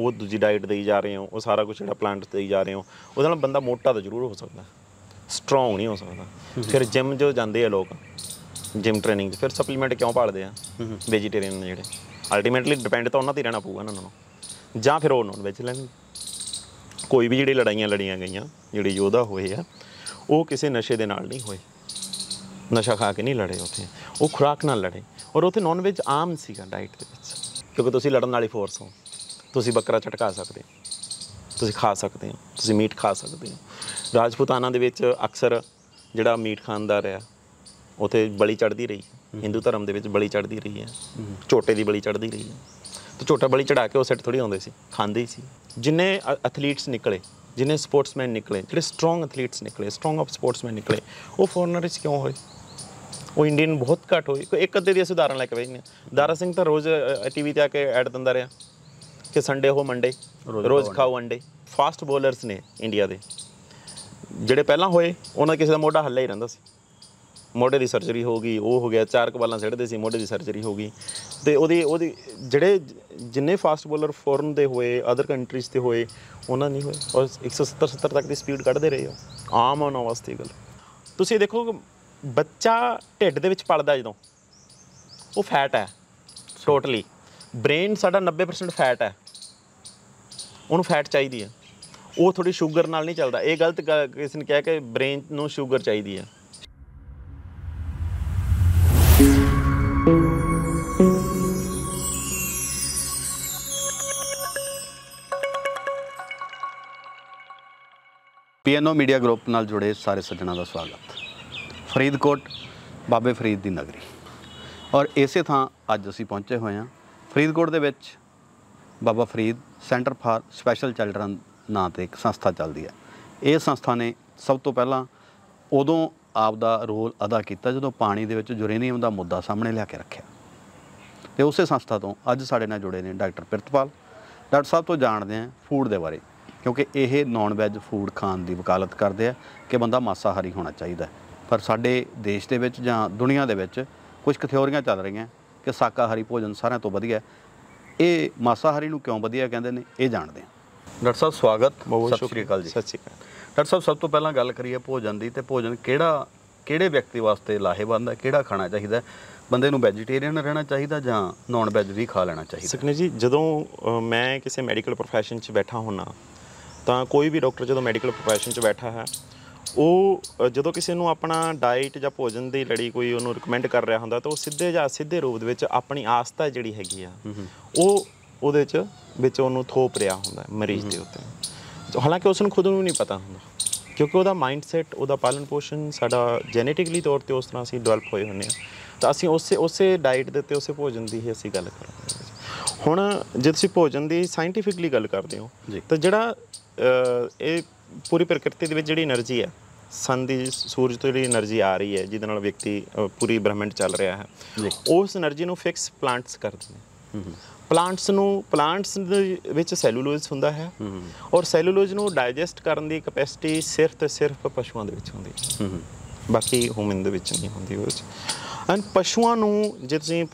ਉਹ ਦੂਜੀ ਡਾਈਟ ਦੇਈ ਜਾ ਰਹੇ ਹੋ ਉਹ ਸਾਰਾ ਕੁਝ ਜਿਹੜਾ ਪਲਾਂਟ ਦੇਈ ਜਾ ਰਹੇ ਹੋ ਉਹਦੇ ਨਾਲ ਬੰਦਾ ਮੋਟਾ ਤਾਂ ਜ਼ਰੂਰ ਹੋ ਸਕਦਾ ਸਟਰੋਂਗ ਨਹੀਂ ਹੋ ਸਕਦਾ ਫਿਰ ਜਿਮ ਜੋ ਜਾਂਦੇ ਆ ਲੋਕ ਜਿਮ ਟ੍ਰੇਨਿੰਗ ਫਿਰ ਸਪਲੀਮੈਂਟ ਕਿਉਂ ਪਾਲਦੇ ਆ ਵੈਜੀਟੇਰੀਅਨ ਨੇ ਜਿਹੜੇ ਅਲਟੀਮੇਟਲੀ ਡਿਪੈਂਡ ਤਾਂ ਉਹਨਾਂ ਤੇ ਰਹਿਣਾ ਪਊਗਾ ਉਹਨਾਂ ਨੂੰ ਜਾਂ ਫਿਰ ਉਹ ਨੌਨ ਵੈਜ ਲੈਣ ਕੋਈ ਵੀ ਜਿਹੜੀ ਲੜਾਈਆਂ ਲੜੀਆਂ ਗਈਆਂ ਜਿਹੜੇ ਯੋਧਾ ਹੋਏ ਆ ਉਹ ਕਿਸੇ ਨਸ਼ੇ ਦੇ ਨਾਲ ਨਹੀਂ ਹੋਏ ਨਸ਼ਾ ਖਾ ਕੇ ਨਹੀਂ ਲੜੇ ਉੱਥੇ ਉਹ ਖੁਰਾਕ ਨਾਲ ਲੜੇ ਔਰ ਉੱਥੇ ਨੌਨ ਵੈਜ ਆਮ ਸੀਗਾ ਡਾਈਟ ਦੇ ਵਿੱਚ ਕਿਉਂਕਿ ਤੁਸੀਂ ਲੜਨ ਵਾਲੀ ਫੋਰਸ ਹੋ ਤੁਸੀਂ ਬੱਕਰਾ ਛਟਕਾ ਸਕਦੇ ਹੋ ਤੁਸੀਂ ਖਾ ਸਕਦੇ ਹੋ ਤੁਸੀਂ ਮੀਟ ਖਾ ਸਕਦੇ ਹੋ ਰਾਜਪੂਤਾਨਾ ਦੇ ਵਿੱਚ ਅਕਸਰ ਜਿਹੜਾ ਮੀਟ ਖਾਣ ਦਾ ਰਿਹਾ ਉਥੇ ਬਲੀ ਚੜਦੀ ਰਹੀ ਹਿੰਦੂ ਧਰਮ ਦੇ ਵਿੱਚ ਬਲੀ ਚੜਦੀ ਰਹੀ ਹੈ ਝੋਟੇ ਦੀ ਬਲੀ ਚੜਦੀ ਰਹੀ ਹੈ ਤੇ ਝੋਟਾ ਬਲੀ ਚੜਾ ਕੇ ਉਹ ਸੈੱਟ ਥੋੜੀ ਆਉਂਦੇ ਸੀ ਖਾਂਦੇ ਸੀ ਜਿੰਨੇ ਐਥਲੀਟਸ ਨਿਕਲੇ ਜਿਨੇ ਸਪੋਰਟਸਮੈਨ ਨਿਕਲੇ ਜਿਹੜੇ ਸਟਰੋਂਗ ਐਥਲੀਟਸ ਨਿਕਲੇ ਸਟਰੋਂਗ ਆਫ ਸਪੋਰਟਸਮੈਨ ਨਿਕਲੇ ਉਹ ਫੋਰਨਰਸ ਕਿਉਂ ਹੋਏ ਉਹ ਇੰਡੀਅਨ ਬਹੁਤ ਘੱਟ ਹੋਏ ਕੋਈ ਇੱਕ ਅੱਧੇ ਦੀ ਅਸੀਂ ਉਦਾਹਰਣ ਲੈ ਕੇ ਵੇਖਨੇ ਦਾਰਾ ਸਿੰਘ ਤਾਂ ਰੋਜ਼ ਟੀਵੀ ਤੇ ਆ ਕੇ ਐਡ ਦਿੰਦਾ ਰਿਹਾ ਕਿ ਸੰਡੇ ਹੋ ਮੰਡੇ ਰੋਜ਼ ਖਾਓ ਅੰਡੇ ਫਾਸਟ ਬੋਲਰਸ ਨੇ ਇੰਡੀਆ ਦੇ ਜਿਹੜੇ ਪਹਿਲਾਂ ਹੋਏ ਉਹਨਾਂ ਕਿਸੇ ਦਾ ਮੋਢਾ ਹੱਲਾ ਹੀ ਰਹਿੰਦਾ ਸੀ ਮੋਢੇ ਦੀ ਸਰਜਰੀ ਹੋ ਗਈ ਉਹ ਹੋ ਗਿਆ ਚਾਰ ਕਬਾਲਾਂ ਸਿੱਟਦੇ ਸੀ ਮੋਢੇ ਦੀ ਸਰਜਰੀ ਹੋ ਗਈ ਤੇ ਉਹਦੀ ਉਹਦੀ ਜਿਹੜੇ ਜਿੰਨੇ ਫਾਸਟ ਬੋਲਰ ਫੋਰਨ ਦੇ ਹੋਏ ਅਦਰ ਕੰਟਰੀਜ਼ ਤੇ ਹੋਏ ਉਹਨਾਂ ਨਹੀਂ ਹੋਏ ਔਰ 170 70 ਤੱਕ ਦੀ ਸਪੀਡ ਕੱਢਦੇ ਰਹੇ ਹੋ ਆਮ ਆਨ ਵਾਸਤੇ ਗੱਲ ਤੁਸੀਂ ਦੇਖੋ ਬੱਚਾ ਢਿੱਡ ਦੇ ਵਿੱਚ ਪਲਦਾ ਜਦੋਂ ਉਹ ਫੈਟ ਹੈ ਟੋਟਲੀ ਬ੍ਰੇਨ ਸਾਡਾ 90% ਫੈਟ ਹੈ ਉਹਨੂੰ ਫੈਟ ਚਾਹੀਦੀ ਆ ਉਹ ਥੋੜੀ ਸ਼ੂਗਰ ਨਾਲ ਨਹੀਂ ਚੱਲਦਾ ਇਹ ਗਲਤ ਕਿਸ ਨੇ ਕਿਹਾ ਕਿ ਬ੍ਰੇਨ ਨੂੰ ਸ਼ੂਗਰ ਚਾਹੀਦੀ ਆ ਪੀਐਨਓ ਮੀਡੀਆ ਗਰੁੱਪ ਨਾਲ ਜੁੜੇ ਸਾਰੇ ਸੱਜਣਾ ਦਾ ਸਵਾਗਤ ਫਰੀਦਕੋਟ ਬਾਬੇ ਫਰੀਦ ਦੀ ਨਗਰੀ ਔਰ ਇਸੇ ਥਾਂ ਅੱਜ ਅਸੀਂ ਪਹੁੰਚੇ ਹੋਏ ਆ ਫਰੀਦਕੋਟ ਦੇ ਵਿੱਚ Baba Farid centre for special children ਨਾਂ ਤੇ ਇੱਕ ਸੰਸਥਾ ਚੱਲਦੀ ਹੈ ਇਹ ਸੰਸਥਾ ਨੇ ਸਭ ਤੋਂ ਪਹਿਲਾਂ ਉਦੋਂ ਆਪ ਦਾ ਰੋਲ ਅਦਾ ਕੀਤਾ ਜਦੋਂ ਪਾਣੀ ਦੇ ਵਿੱਚ ਜੁਰੇਨੀਅਮ ਦਾ ਮੁੱਦਾ ਸਾਹਮਣੇ ਲਿਆ ਕੇ ਰੱਖਿਆ ਤੇ ਉਸੇ ਸੰਸਥਾ ਤੋਂ ਅੱਜ ਸਾਡੇ ਨਾਲ ਜੁੜੇ ਨੇ ਡਾਕਟਰ ਪ੍ਰਿਤਪਾਲ ਡਾਕਟਰ ਸਾਹਿਬ ਤੋਂ ਜਾਣਦੇ ਆ ਫੂਡ ਦੇ ਬਾਰੇ ਕਿਉਂਕਿ ਇਹ ਨਾਨ ਵੈਜ ਫੂਡ ਖਾਣ ਦੀ ਵਕਾਲਤ ਕਰਦੇ ਆ ਕਿ ਬੰਦਾ ਮਾਸਾਹਾਰੀ ਹੋਣਾ ਚਾਹੀਦਾ ਪਰ ਸਾਡੇ ਦੇਸ਼ ਦੇ ਵਿੱਚ ਜਾਂ ਦੁਨੀਆ ਦੇ ਵਿੱਚ ਕੁਝ ਕਥਿਓਰੀਆਂ ਚੱਲ ਰਹੀਆਂ ਕਿ ਸ਼ਾਕਾਹਾਰੀ ਭੋਜਨ ਸਾਰਿਆਂ ਤੋਂ ਵਧੀਆ ਇਹ ਮਾਸਾਹਾਰੀ ਨੂੰ ਕਿਉਂ ਵਧੀਆ ਕਹਿੰਦੇ ਨੇ ਇਹ ਜਾਣਦੇ ਹਾਂ ਡਾਕਟਰ ਸਾਹਿਬ ਸਵਾਗਤ ਸਤਿ ਸ਼੍ਰੀ ਅਕਾਲ ਜੀ ਸਤਿ ਸ਼੍ਰੀ ਅਕਾਲ ਡਾਕਟਰ ਸਾਹਿਬ ਸਭ ਤੋਂ ਪਹਿਲਾਂ ਗੱਲ ਕਰੀਏ ਭੋਜਨ ਦੀ ਤੇ ਭੋਜਨ ਕਿਹੜਾ ਕਿਹੜੇ ਵਿਅਕਤੀ ਵਾਸਤੇ ਲਾਹੇਵੰਦ ਹੈ ਕਿਹੜਾ ਖਾਣਾ ਚਾਹੀਦਾ ਬੰਦੇ ਨੂੰ ਵੈਜੀਟੇਰੀਅਨ ਰਹਿਣਾ ਚਾਹੀਦਾ ਜਾਂ ਨਾਨ ਵੈਜ ਵੀ ਖਾ ਲੈਣਾ ਚਾਹੀਦਾ ਸਕਨੇ ਜੀ ਜਦੋਂ ਮੈਂ ਕਿਸੇ ਮੈਡੀਕਲ profession 'ਚ ਬੈਠਾ ਹੁੰਨਾ ਤਾਂ ਕੋਈ ਵੀ ਡਾਕਟਰ ਜਦੋਂ ਮੈਡੀਕਲ profession 'ਚ ਬੈਠਾ ਹੈ ਉਹ ਜਦੋਂ ਕਿਸੇ ਨੂੰ ਆਪਣਾ ਡਾਈਟ ਜਾਂ ਭੋਜਨ ਦੀ ਲੜੀ ਕੋਈ ਉਹਨੂੰ ਰეკਮੈਂਡ ਕਰ ਰਿਹਾ ਹੁੰਦਾ ਤਾਂ ਉਹ ਸਿੱਧੇ ਜਾਂ ਸਿੱਧੇ ਰੂਪ ਦੇ ਵਿੱਚ ਆਪਣੀ ਆਸਤਾ ਜਿਹੜੀ ਹੈਗੀ ਆ ਉਹ ਉਹਦੇ ਚ ਵਿੱਚ ਉਹਨੂੰ ਥੋਪ ਰਿਹਾ ਹੁੰਦਾ ਮਰੀਜ਼ ਦੇ ਉੱਤੇ ਹਾਲਾਂਕਿ ਉਸ ਨੂੰ ਖੁਦ ਨੂੰ ਨਹੀਂ ਪਤਾ ਹੁੰਦਾ ਕਿਉਂਕਿ ਉਹਦਾ ਮਾਈਂਡਸੈਟ ਉਹਦਾ ਪਾਲਣ ਪੋਸ਼ਣ ਸਾਡਾ ਜੈਨੇਟਿਕਲੀ ਤੌਰ ਤੇ ਉਸ ਤਰ੍ਹਾਂ ਅਸੀਂ ਡਵੈਲਪ ਹੋਏ ਹੁੰਨੇ ਆ ਤਾਂ ਅਸੀਂ ਉਸੇ ਉਸੇ ਡਾਈਟ ਦੇ ਉੱਤੇ ਉਸੇ ਭੋਜਨ ਦੀ ਹੀ ਅਸੀਂ ਗੱਲ ਕਰਾਂਗੇ ਹੁਣ ਜੇ ਤੁਸੀਂ ਭੋਜਨ ਦੀ ਸਾਇੰਟੀਫਿਕਲੀ ਗੱਲ ਕਰਦੇ ਹੋ ਤਾਂ ਜਿਹੜਾ ਇਹ ਪੂਰੀ ਪ੍ਰਕਿਰਤੀ ਦੇ ਵਿੱਚ ਜਿਹੜੀ એનર્ਜੀ ਹੈ ਸਨ ਦੀ ਸੂਰਜ ਤੋਂ ਜਿਹੜੀ એનર્ਜੀ ਆ ਰਹੀ ਹੈ ਜਿਹਦੇ ਨਾਲ ਵਿਅਕਤੀ ਪੂਰੀ ਬ੍ਰਹਿਮੰਡ ਚੱਲ ਰਿਹਾ ਹੈ ਉਸ એનર્ਜੀ ਨੂੰ ਫਿਕਸ ਪਲਾਂਟਸ ਕਰਦੇ ਨੇ ਪਲਾਂਟਸ ਨੂੰ ਪਲਾਂਟਸ ਦੇ ਵਿੱਚ ਸੈਲੂਲੋਜ਼ ਹੁੰਦਾ ਹੈ ਔਰ ਸੈਲੂਲੋਜ਼ ਨੂੰ ਡਾਈਜੈਸਟ ਕਰਨ ਦੀ ਕੈਪੈਸਿਟੀ ਸਿਰਫ ਤੇ ਸਿਰਫ ਪਸ਼ੂਆਂ ਦੇ ਵਿੱਚ ਹੁੰਦੀ ਹੈ ਬਾਕੀ ਹਿਊਮਨ ਦੇ ਵਿੱਚ ਨਹੀਂ ਹੁੰਦੀ ਉਸ ਐਂਡ ਪਸ਼ੂਆਂ ਨੂੰ ਜੇ ਤੁਸੀਂ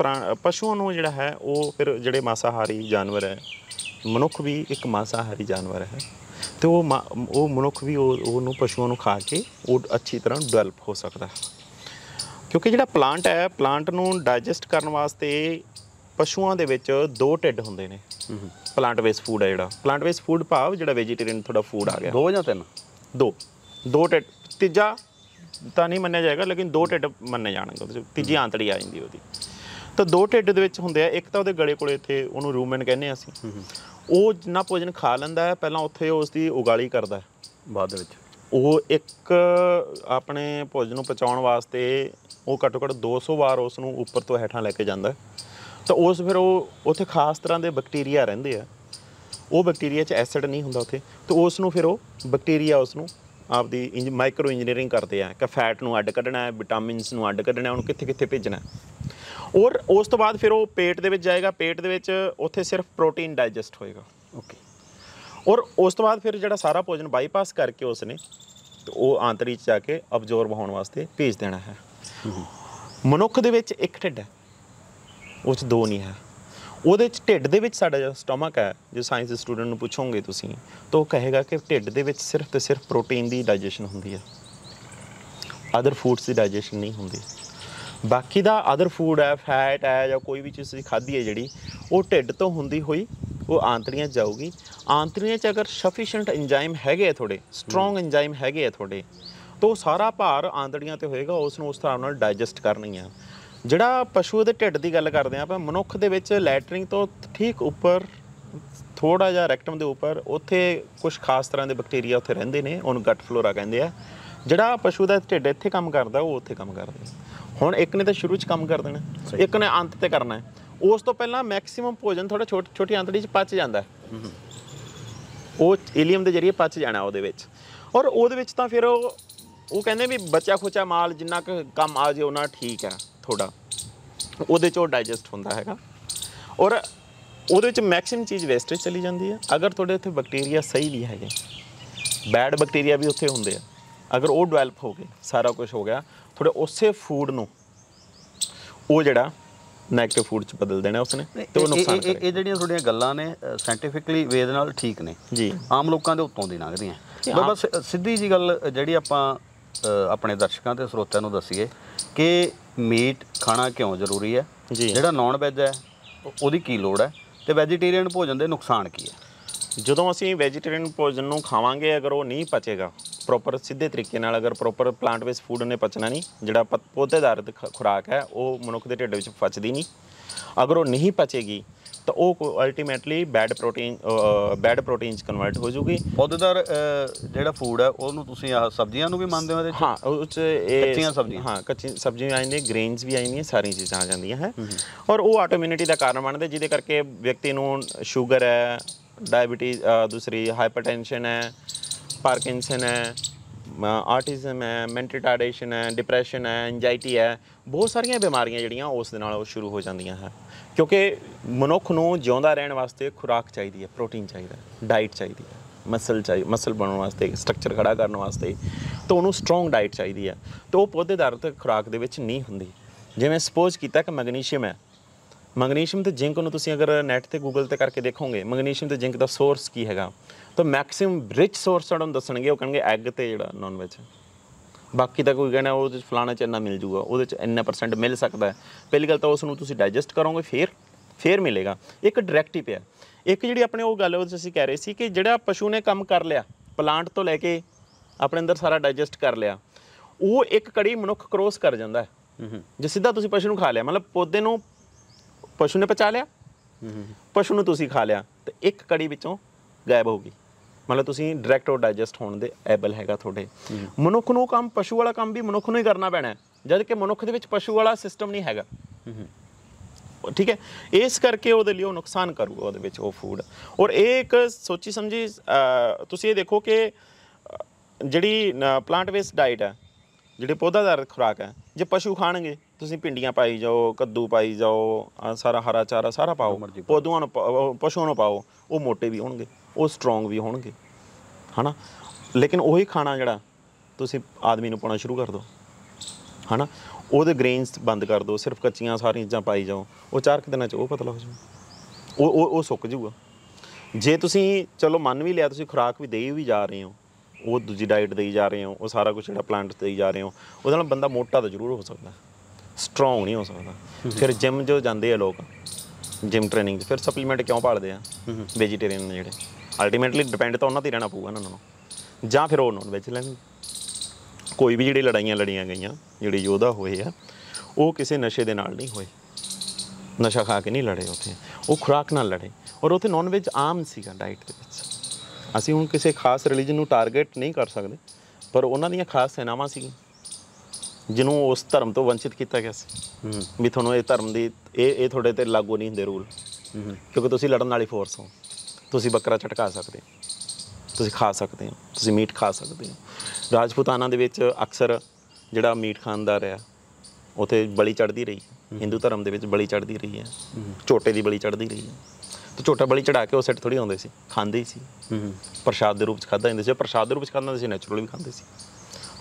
ਪਸ਼ੂਆਂ ਨੂੰ ਜਿਹੜਾ ਹੈ ਉਹ ਫਿਰ ਜਿਹੜੇ ਮਾਸਾਹਾਰੀ ਜਾਨਵਰ ਹੈ ਮਨੁੱਖ ਵੀ ਇੱਕ ਮਾਸਾਹਾਰੀ ਜਾਨਵਰ ਹੈ ਤੇ ਉਹ ਉਹ ਮਨੁੱਖ ਵੀ ਉਹ ਉਹਨੂੰ ਪਸ਼ੂਆਂ ਨੂੰ ਖਾ ਕੇ ਉਹ ਅੱਛੀ ਤਰ੍ਹਾਂ ਡਵੈਲਪ ਹੋ ਸਕਦਾ ਹੈ ਕਿਉਂਕਿ ਜਿਹੜਾ ਪਲਾਂਟ ਹੈ ਪਲਾਂਟ ਨੂੰ ਡਾਈਜੈਸਟ ਕਰਨ ਵਾਸਤੇ ਪਸ਼ੂਆਂ ਦੇ ਵਿੱਚ ਦੋ ਢਿੱਡ ਹੁੰਦੇ ਨੇ ਪਲਾਂਟ ਵੇਸ ਫੂਡ ਹੈ ਜਿਹੜਾ ਪਲਾਂਟ ਵੇਸ ਫੂਡ ਭਾਵ ਜਿਹੜਾ ਵੈਜੀਟੇਰੀਅਨ ਤੁਹਾਡਾ ਫੂਡ ਆ ਗਿਆ ਦੋ ਜਾਂ ਤਿੰਨ ਦੋ ਦੋ ਢਿੱਡ ਤੀਜਾ ਤਾਂ ਨਹੀਂ ਮੰਨਿਆ ਜਾਏਗਾ ਲੇਕਿਨ ਦੋ ਢਿੱਡ ਮੰਨੇ ਜਾਣਗੇ ਉਹਦੇ ਤੀਜੀ ਆਂਤੜੀ ਆ ਜਾਂਦੀ ਉਹਦੀ ਤਾਂ ਦੋ ਢਿੱਡ ਦੇ ਵਿੱਚ ਹੁੰਦੇ ਆ ਇੱਕ ਤਾਂ ਉਹਦੇ ਗਲੇ ਕੋਲੇ ਇੱਥੇ ਉਹਨੂੰ ਰੂਮਨ ਕਹਿੰਦੇ ਆ ਅਸੀਂ ਉਹ ਜਿੰਨਾ ਭੋਜਨ ਖਾ ਲੈਂਦਾ ਹੈ ਪਹਿਲਾਂ ਉੱਥੇ ਉਸ ਦੀ ਉਗਾਲੀ ਕਰਦਾ ਹੈ ਬਾਅਦ ਵਿੱਚ ਉਹ ਇੱਕ ਆਪਣੇ ਭੋਜਨ ਨੂੰ ਪਚਾਉਣ ਵਾਸਤੇ ਉਹ ਘੱਟੋ ਘੱਟ 200 ਵਾਰ ਉਸ ਨੂੰ ਉੱਪਰ ਤੋਂ ਹੇਠਾਂ ਲੈ ਕੇ ਜਾਂਦਾ ਤਾਂ ਉਸ ਫਿਰ ਉਹ ਉੱਥੇ ਖਾਸ ਤਰ੍ਹਾਂ ਦੇ ਬੈਕਟੀਰੀਆ ਰਹਿੰਦੇ ਆ ਉਹ ਬੈਕਟੀਰੀਆ 'ਚ ਐਸਿਡ ਨਹੀਂ ਹੁੰਦਾ ਉੱਥੇ ਤੇ ਉਸ ਨੂੰ ਫਿਰ ਉਹ ਬੈਕਟੀਰੀਆ ਉਸ ਨੂੰ ਆਪਦੀ ਮਾਈਕਰੋ ਇੰਜੀਨੀਅਰਿੰਗ ਕਰਦੇ ਆ ਕਿ ਫੈਟ ਨੂੰ ਅੱਡ ਕੱਢਣਾ ਹੈ ਵਿਟਾਮਿਨਸ ਨੂੰ ਅੱਡ ਕੱਢਣਾ ਹੈ ਉਹਨੂੰ ਕਿੱਥੇ ਕਿੱਥੇ ਭੇਜਣਾ ਹੈ ਔਰ ਉਸ ਤੋਂ ਬਾਅਦ ਫਿਰ ਉਹ ਪੇਟ ਦੇ ਵਿੱਚ ਜਾਏਗਾ ਪੇਟ ਦੇ ਵਿੱਚ ਉੱਥੇ ਸਿਰਫ ਪ੍ਰੋਟੀਨ ਡਾਈਜੈਸਟ ਹੋਏਗਾ ਓਕੇ ਔਰ ਉਸ ਤੋਂ ਬਾਅਦ ਫਿਰ ਜਿਹੜਾ ਸਾਰਾ ਭੋਜਨ ਬਾਈਪਾਸ ਕਰਕੇ ਉਸ ਨੇ ਉਹ ਆਂਤਰੀ ਚ ਜਾ ਕੇ ਅਬਜ਼ੋਰਬ ਹੋਣ ਵਾਸਤੇ ਭੇਜ ਦੇਣਾ ਹੈ ਮਨੁੱਖ ਦੇ ਵਿੱਚ ਇੱਕ ਢਿੱਡ ਹੈ ਉਸ ਦੋ ਨਹੀਂ ਹੈ ਉਹਦੇ ਚ ਢਿੱਡ ਦੇ ਵਿੱਚ ਸਾਡਾ ਜਿਹੜਾ ਸਟਮਕ ਹੈ ਜੇ ਸਾਇੰਸ ਦੇ ਸਟੂਡੈਂਟ ਨੂੰ ਪੁੱਛੋਗੇ ਤੁਸੀਂ ਤਾਂ ਉਹ ਕਹੇਗਾ ਕਿ ਢਿੱਡ ਦੇ ਵਿੱਚ ਸਿਰਫ ਤੇ ਸਿਰਫ ਪ੍ਰੋਟੀਨ ਦੀ ਡਾਈਜੈਸ਼ਨ ਹੁੰਦੀ ਹੈ ਅਦਰ ਫੂਡਸ ਦੀ ਡਾਈਜੈਸ਼ਨ ਨਹੀਂ ਹੁੰਦੀ ਬਾਕੀ ਦਾ ਅਦਰ ਫੂਡ ਹੈ ਫੈਟ ਹੈ ਜਾਂ ਕੋਈ ਵੀ ਚੀਜ਼ ਤੁਸੀਂ ਖਾਧੀ ਹੈ ਜਿਹੜੀ ਉਹ ਢਿੱਡ ਤੋਂ ਹੁੰਦੀ ਹੋਈ ਉਹ ਆਂਤੜੀਆਂ ਜਾਊਗੀ ਆਂਤੜੀਆਂ 'ਚ ਅਗਰ ਸਫੀਸ਼ੀਐਂਟ ਐਂਜ਼ਾਈਮ ਹੈਗੇ ਥੋੜੇ ਸਟਰੋਂਗ ਐਂਜ਼ਾਈਮ ਹੈਗੇ ਆ ਥੋੜੇ ਤਾਂ ਸਾਰਾ ਭਾਰ ਆਂਤੜੀਆਂ ਤੇ ਹੋਏਗਾ ਉਸ ਨੂੰ ਉਸ ਤਰ੍ਹਾਂ ਨਾਲ ਡਾਈਜੈਸਟ ਕਰਨੀ ਆ ਜਿਹੜਾ ਪਸ਼ੂ ਦੇ ਢਿੱਡ ਦੀ ਗੱਲ ਕਰਦੇ ਆਪਾਂ ਮਨੁੱਖ ਦੇ ਵਿੱਚ ਲੈਟਰਿੰਗ ਤੋਂ ਠੀਕ ਉੱਪਰ ਥੋੜਾ ਜਿਹਾ ਰੈਕਟਮ ਦੇ ਉੱਪਰ ਉੱਥੇ ਕੁਝ ਖਾਸ ਤਰ੍ਹਾਂ ਦੇ ਬੈਕਟੀਰੀਆ ਉੱਥੇ ਰਹਿੰਦੇ ਨੇ ਉਹਨੂੰ ਗਟ ਫਲੋਰਾ ਕਹਿੰਦੇ ਆ ਜਿਹੜਾ ਪਸ਼ੂ ਦਾ ਢਿੱਡ ਇੱਥੇ ਕੰਮ ਕਰਦਾ ਉਹ ਉੱਥੇ ਕੰਮ ਕਰਦਾ ਹੁਣ ਇੱਕ ਨੇ ਤਾਂ ਸ਼ੁਰੂ 'ਚ ਕੰਮ ਕਰ ਦੇਣਾ ਇੱਕ ਨੇ ਅੰਤ ਤੇ ਕਰਨਾ ਉਸ ਤੋਂ ਪਹਿਲਾਂ ਮੈਕਸਿਮਮ ਭੋਜਨ ਥੋੜਾ ਛੋਟੀ ਛੋਟੀ ਅੰਤੜੀ 'ਚ ਪਚ ਜਾਂਦਾ ਉਹ ਇਲੀਅਮ ਦੇ ਜਰੀਏ ਪਚ ਜਾਣਾ ਉਹਦੇ ਵਿੱਚ ਔਰ ਉਹਦੇ ਵਿੱਚ ਤਾਂ ਫਿਰ ਉਹ ਉਹ ਕਹਿੰਦੇ ਵੀ ਬੱਚਾ ਖੋਚਾ ਮਾਲ ਜਿੰਨਾ ਕੁ ਕੰਮ ਆ ਜੇ ਉਹਨਾਂ ਠੀਕ ਹੈ ਥੋੜਾ ਉਹਦੇ ਚੋਂ ਡਾਈਜੈਸਟ ਹੁੰਦਾ ਹੈਗਾ ਔਰ ਉਹਦੇ ਵਿੱਚ ਮੈਕਸਿਮ ਚੀਜ਼ ਵੇਸਟੇਜ ਚਲੀ ਜਾਂਦੀ ਹੈ ਅਗਰ ਤੁਹਾਡੇ ਉੱਥੇ ਬੈਕਟੀਰੀਆ ਸਹੀ ਨਹੀਂ ਹੈਗੇ ਬੈਡ ਬੈਕਟੀਰੀਆ ਵੀ ਉੱਥੇ ਹੁੰਦੇ ਆ ਅਗਰ ਉਹ ਡਵੈਲਪ ਹੋ ਗਏ ਸਾਰਾ ਕੁਝ ਹੋ ਗਿਆ ਥੋੜੇ ਉਸੇ ਫੂਡ ਨੂੰ ਉਹ ਜਿਹੜਾ ਨੈਗੇਟਿਵ ਫੂਡ ਚ ਬਦਲ ਦੇਣਾ ਉਸਨੇ ਤੇ ਉਹ ਨੁਕਸਾਨ ਕਰੇ ਇਹ ਜਿਹੜੀਆਂ ਤੁਹਾਡੀਆਂ ਗੱਲਾਂ ਨੇ ਸਾਇੰਟੀਫਿਕਲੀ ਵੇਦ ਨਾਲ ਠੀਕ ਨੇ ਜੀ ਆਮ ਲੋਕਾਂ ਦੇ ਉੱਤੋਂ ਦੀ ਲੰਘਦੀਆਂ ਬਸ ਸਿੱਧੀ ਜੀ ਗੱਲ ਜਿਹੜੀ ਆਪਾਂ ਆਪਣੇ ਦਰਸ਼ਕਾਂ ਤੇ ਸਰੋਤਿਆਂ ਨੂੰ ਦੱਸੀਏ ਕਿ ਮੀਟ ਖਾਣਾ ਕਿਉਂ ਜ਼ਰੂਰੀ ਹੈ ਜਿਹੜਾ ਨਾਨ ਵੈਜ ਹੈ ਉਹਦੀ ਕੀ ਲੋੜ ਹੈ ਤੇ ਵੈਜੀਟੇਰੀਅਨ ਭੋਜਨ ਦੇ ਨੁਕਸਾਨ ਕੀ ਹੈ ਜਦੋਂ ਅਸੀਂ ਵੈਜੀਟੇਰੀਅਨ ਭੋਜਨ ਨੂੰ ਖਾਵਾਂਗੇ ਅਗਰ ਉਹ ਨਹੀਂ ਪਚੇਗਾ ਪ੍ਰੋਪਰ ਸਿੱਧੇ ਤਰੀਕੇ ਨਾਲ ਅਗਰ ਪ੍ਰੋਪਰ ਪਲਾਂਟ ਬੇਸ ਫੂਡ ਨੇ ਪਚਣਾ ਨਹੀਂ ਜਿਹੜਾ ਅਰਧ ਖੁਰਾਕ ਹੈ ਉਹ ਮਨੁੱਖ ਦੇ ਢਿੱਡ ਵਿੱਚ ਪਚਦੀ ਨਹੀਂ ਅਗਰ ਉਹ ਨਹੀਂ ਪਚੇਗੀ ਤਾਂ ਉਹ ultimately bad protein bad protein ਚ ਕਨਵਰਟ ਹੋ ਜੂਗੀ ਪੌਦੇਦਾਰ ਜਿਹੜਾ ਫੂਡ ਹੈ ਉਹਨੂੰ ਤੁਸੀਂ ਆਹ ਸਬਜ਼ੀਆਂ ਨੂੰ ਵੀ ਮੰਨਦੇ ਹੋ ਇਹਦੇ ਚ ਹਾਂ ਉਹ ਚ ਇਹ ਕੱਚੀਆਂ ਸਬਜ਼ੀਆਂ ਹਾਂ ਕੱਚੀ ਸਬਜ਼ੀਆਂ ਆਈਆਂ ਨੇ ਗ੍ਰੇਨਸ ਵੀ ਆਈਆਂ ਨੇ ਸਾਰੀਆਂ ਚੀਜ਼ਾਂ ਆ ਜਾਂਦੀਆਂ ਹੈ ਔਰ ਉਹ ਆਟੋਮਿਊਨਿਟੀ ਦਾ ਕਾਰਨ ਬਣਦੇ ਜਿਹਦੇ ਕਰਕੇ ਵਿਅਕਤੀ ਨੂੰ ਸ਼ੂਗਰ ਹੈ डायबिटीज़ ਦੂਸਰੀ हाइपरटेंशन ਹੈ ਪਾਰਕਿੰਸਨ ਹੈ ਆਟਿਜ਼ਮ ਹੈ ਮੈਂਟਲ ਟਾਰਡੇਸ਼ਨ ਹੈ ਡਿਪਰੈਸ਼ਨ ਹੈ ਐਂਜਾਈਟੀ ਹੈ ਬਹੁਤ ਸਾਰੀਆਂ ਬਿਮਾਰੀਆਂ ਜਿਹੜੀਆਂ ਉਸ ਦੇ ਨਾਲ ਉਹ ਸ਼ੁਰੂ ਹੋ ਜਾਂਦੀਆਂ ਹਨ ਕਿਉਂਕਿ ਮਨੁੱਖ ਨੂੰ ਜਿਉਂਦਾ ਰਹਿਣ ਵਾਸਤੇ ਖੁਰਾਕ ਚਾਹੀਦੀ ਹੈ ਪ੍ਰੋਟੀਨ ਚਾਹੀਦਾ ਡਾਈਟ ਚਾਹੀਦੀ ਹੈ ਮਸਲ ਚਾਹੀਦਾ ਮਸਲ ਬਣਾਉਣ ਵਾਸਤੇ ਸਟਰਕਚਰ ਖੜਾ ਕਰਨ ਵਾਸਤੇ ਤਾਂ ਉਹਨੂੰ ਸਟਰੋਂਗ ਡਾਈਟ ਚਾਹੀਦੀ ਹੈ ਤਾਂ ਉਹ ਪੌਦੇਦਾਰ ਖੁਰਾਕ ਦੇ ਵਿੱਚ ਨਹੀਂ ਹੁੰਦੀ ਜਿਵੇਂ ਸਪੋਜ਼ ਕੀਤਾ ਕਿ ਮੈਗਨੀਸ਼ੀਅਮ ਹੈ ਮੈਗਨੀਸ਼ੀਅਮ ਤੇ ਜ਼ਿੰਕ ਨੂੰ ਤੁਸੀਂ ਅਗਰ ਨੈਟ ਤੇ ਗੂਗਲ ਤੇ ਕਰਕੇ ਦੇਖੋਗੇ ਮੈਗਨੀਸ਼ੀਅਮ ਤੇ ਜ਼ਿੰਕ ਦਾ ਸੋਰਸ ਕੀ ਹੈਗਾ ਤਾਂ ਮੈਕਸਿਮ ਰਿਚ ਸੋਰਸ ਤੁਹਾਨੂੰ ਦੱਸਣਗੇ ਉਹ ਕਹਣਗੇ ਐਗ ਤੇ ਜਿਹੜਾ ਨੌਨ ਵਿੱਚ ਬਾਕੀ ਤਾਂ ਕੋਈ ਕਹਿੰਦਾ ਉਹ ਫਲਾਣਾ ਚ ਇੰਨਾ ਮਿਲ ਜੂਗਾ ਉਹਦੇ ਚ ਇੰਨਾ ਪਰਸੈਂਟ ਮਿਲ ਸਕਦਾ ਹੈ ਪਹਿਲੀ ਗੱਲ ਤਾਂ ਉਸ ਨੂੰ ਤੁਸੀਂ ਡਾਈਜੈਸਟ ਕਰੋਗੇ ਫੇਰ ਫੇਰ ਮਿਲੇਗਾ ਇੱਕ ਡਾਇਰੈਕਟ ਹੀ ਪਿਆ ਇੱਕ ਜਿਹੜੀ ਆਪਣੇ ਉਹ ਗੱਲ ਉਹ ਤੁਸੀਂ ਕਹਿ ਰਹੇ ਸੀ ਕਿ ਜਿਹੜਾ ਪਸ਼ੂ ਨੇ ਕੰਮ ਕਰ ਲਿਆ ਪਲਾਂਟ ਤੋਂ ਲੈ ਕੇ ਆਪਣੇ ਅੰਦਰ ਸਾਰਾ ਡਾਈਜੈਸਟ ਕਰ ਲਿਆ ਉਹ ਇੱਕ ਕੜੀ ਮਨੁੱਖ ਕ੍ਰੋਸ ਕਰ ਜਾਂਦਾ ਹੈ ਜੇ ਸਿੱਧਾ ਤੁਸੀਂ ਪਸ਼ੂ ਨੂੰ ਖਾ ਲਿਆ ਮਤਲਬ ਪੌਦੇ ਨੂੰ ਪਸ਼ੂ ਨੇ ਪਚਾ ਲਿਆ ਪਸ਼ੂ ਨੂੰ ਤੁਸੀਂ ਖਾ ਲਿਆ ਤੇ ਇੱਕ ਕੜੀ ਵਿੱਚੋਂ ਗਾਇਬ ਹੋ ਗਈ ਮਤਲਬ ਤੁਸੀਂ ਡਾਇਰੈਕਟ ਉਹ ਡਾਈਜੈਸਟ ਹੋਣ ਦੇ ਐਬਲ ਹੈਗਾ ਤੁਹਾਡੇ ਮਨੁੱਖ ਨੂੰ ਕੰਮ ਪਸ਼ੂ ਵਾਲਾ ਕੰਮ ਵੀ ਮਨੁੱਖ ਨੂੰ ਹੀ ਕਰਨਾ ਪੈਣਾ ਹੈ ਜਦ ਕਿ ਮਨੁੱਖ ਦੇ ਵਿੱਚ ਪਸ਼ੂ ਵਾਲਾ ਸਿਸਟਮ ਨਹੀਂ ਹੈਗਾ ਠੀਕ ਹੈ ਇਸ ਕਰਕੇ ਉਹਦੇ ਲਈ ਉਹ ਨੁਕਸਾਨ ਕਰੂਗਾ ਉਹਦੇ ਵਿੱਚ ਉਹ ਫੂਡ ਔਰ ਇਹ ਇੱਕ ਸੋਚੀ ਸਮਝੀ ਤੁਸੀਂ ਇਹ ਦੇਖੋ ਕਿ ਜਿਹੜੀ ਪਲਾਂਟ ਬੇਸਡ ਡਾਈਟ ਹੈ ਜਿਹੜੇ ਪੌਦਾਦਾਰ ਖੁਰਾਕ ਹੈ ਜੇ ਪਸ਼ੂ ਖਾਣਗੇ ਤੁਸੀਂ ਪਿੰਡੀਆਂ ਪਾਈ ਜਾਓ ਕੱਦੂ ਪਾਈ ਜਾਓ ਆ ਸਾਰਾ ਹਰਾ ਚਾਰਾ ਸਾਰਾ ਪਾਓ ਪੌਦੂਆਂ ਨੂੰ ਪਸ਼ੂਆਂ ਨੂੰ ਪਾਓ ਉਹ ਮੋٹے ਵੀ ਹੋਣਗੇ ਉਹ ਸਟਰੋਂਗ ਵੀ ਹੋਣਗੇ ਹਨਾ ਲੇਕਿਨ ਉਹੀ ਖਾਣਾ ਜਿਹੜਾ ਤੁਸੀਂ ਆਦਮੀ ਨੂੰ ਪਾਉਣਾ ਸ਼ੁਰੂ ਕਰ ਦਿਓ ਹਨਾ ਉਹਦੇ ਗ੍ਰੇਨਸ ਬੰਦ ਕਰ ਦਿਓ ਸਿਰਫ ਕੱਚੀਆਂ ਸਾਰੀਆਂ ਚੀਜ਼ਾਂ ਪਾਈ ਜਾਓ ਉਹ ਚਾਰ ਕਿ ਦਿਨਾਂ ਚ ਉਹ ਪਤਲਾ ਹੋ ਜਾਊਗਾ ਉਹ ਉਹ ਉਹ ਸੁੱਕ ਜਾਊਗਾ ਜੇ ਤੁਸੀਂ ਚਲੋ ਮੰਨ ਵੀ ਲਿਆ ਤੁਸੀਂ ਖੁਰਾਕ ਵੀ ਦੇਈ ਵੀ ਜਾ ਰਹੇ ਹੋ ਉਹ ਦੂਜੀ ਡਾਈਟ ਦੇਈ ਜਾ ਰਹੇ ਹੋ ਉਹ ਸਾਰਾ ਕੁਝ ਜਿਹੜਾ ਪਲਾਂਟ ਦੇਈ ਜਾ ਰਹੇ ਹੋ ਉਹਦੇ ਨਾਲ ਬੰਦਾ ਮੋਟਾ ਤਾਂ ਜ਼ਰੂਰ ਹੋ ਸਕਦਾ ਸਟਰੋਂਗ ਨਹੀਂ ਹੋ ਸਕਦਾ ਫਿਰ ਜਿਮ ਜੋ ਜਾਂਦੇ ਆ ਲੋਕ ਜਿਮ ਟ੍ਰੇਨਿੰਗ ਫਿਰ ਸਪਲੀਮੈਂਟ ਕਿਉਂ ਪਾਲਦੇ ਆ ਵੈਜੀਟੇਰੀਅਨ ਨੇ ਜਿਹੜੇ ਅਲਟੀਮੇਟਲੀ ਡਿਪੈਂਡ ਤਾਂ ਉਹਨਾਂ ਤੇ ਰਹਿਣਾ ਪਊਗਾ ਉਹਨਾਂ ਨੂੰ ਜਾਂ ਫਿਰ ਉਹ ਨੌਨ ਵੈਜ ਲੈਣਗੇ ਕੋਈ ਵੀ ਜਿਹੜੇ ਲੜਾਈਆਂ ਲੜੀਆਂ ਗਈਆਂ ਜਿਹੜੇ ਯੋਧਾ ਹੋਏ ਆ ਉਹ ਕਿਸੇ ਨਸ਼ੇ ਦੇ ਨਾਲ ਨਹੀਂ ਹੋਏ ਨਸ਼ਾ ਖਾ ਕੇ ਨਹੀਂ ਲੜੇ ਉੱਥੇ ਉਹ ਖੁਰਾਕ ਨਾਲ ਲੜੇ ਔਰ ਉੱਥੇ ਨੌਨ ਵੈਜ ਆਮ ਸੀਗਾ ਡਾਈਟ ਦੇ ਵਿੱਚ ਅਸੀਂ ਹੁਣ ਕਿਸੇ ਖਾਸ ਰਿਲੀਜੀਅਨ ਨੂੰ ਟਾਰਗੇਟ ਨਹੀਂ ਕਰ ਸਕਦੇ ਪਰ ਉਹਨਾਂ ਦੀਆਂ ਖਾਸ ਸੈਨਾਵਾਂ ਸੀਗੀਆਂ ਜਿਹਨੂੰ ਉਸ ਧਰਮ ਤੋਂ ਵੰਚਿਤ ਕੀਤਾ ਗਿਆ ਸੀ ਹੂੰ ਵੀ ਤੁਹਾਨੂੰ ਇਹ ਧਰਮ ਦੀ ਇਹ ਇਹ ਤੁਹਾਡੇ ਤੇ ਲਾਗੂ ਨਹੀਂ ਹੁੰਦੇ ਰੂਲ ਹੂੰ ਕਿਉਂਕਿ ਤੁਸੀਂ ਲੜਨ ਵਾਲੀ ਫੋਰਸ ਹੋ ਤੁਸੀਂ ਬੱਕਰਾ ਝਟਕਾ ਸਕਦੇ ਤੁਸੀਂ ਖਾ ਸਕਦੇ ਹੋ ਤੁਸੀਂ ਮੀਟ ਖਾ ਸਕਦੇ ਹੋ ਰਾਜਪੂਤਾਨਾ ਦੇ ਵਿੱਚ ਅਕਸਰ ਜਿਹੜਾ ਮੀਟ ਖਾਣ ਦਾ ਰਿਹਾ ਉਥੇ ਬਲੀ ਚੜਦੀ ਰਹੀ ਹਿੰਦੂ ਧਰਮ ਦੇ ਵਿੱਚ ਬਲੀ ਚੜਦੀ ਰਹੀ ਹੈ ਝੋਟੇ ਦੀ ਬਲੀ ਚੜਦੀ ਰਹੀ ਹੈ ਤੇ ਝੋਟਾ ਬਲੀ ਚੜਾ ਕੇ ਉਹ ਸਿੱਟ ਥੋੜੀ ਆਉਂਦੇ ਸੀ ਖਾਂਦੇ ਸੀ ਪ੍ਰਸ਼ਾਦ ਦੇ ਰੂਪ ਚ ਖਾਦਾ ਜਾਂਦੇ ਸੀ ਪ੍ਰਸ਼ਾਦ ਦੇ ਰੂਪ ਚ ਖਾਂਦੇ ਸੀ ਨੈਚੁਰਲ ਵੀ ਖਾਂਦੇ ਸੀ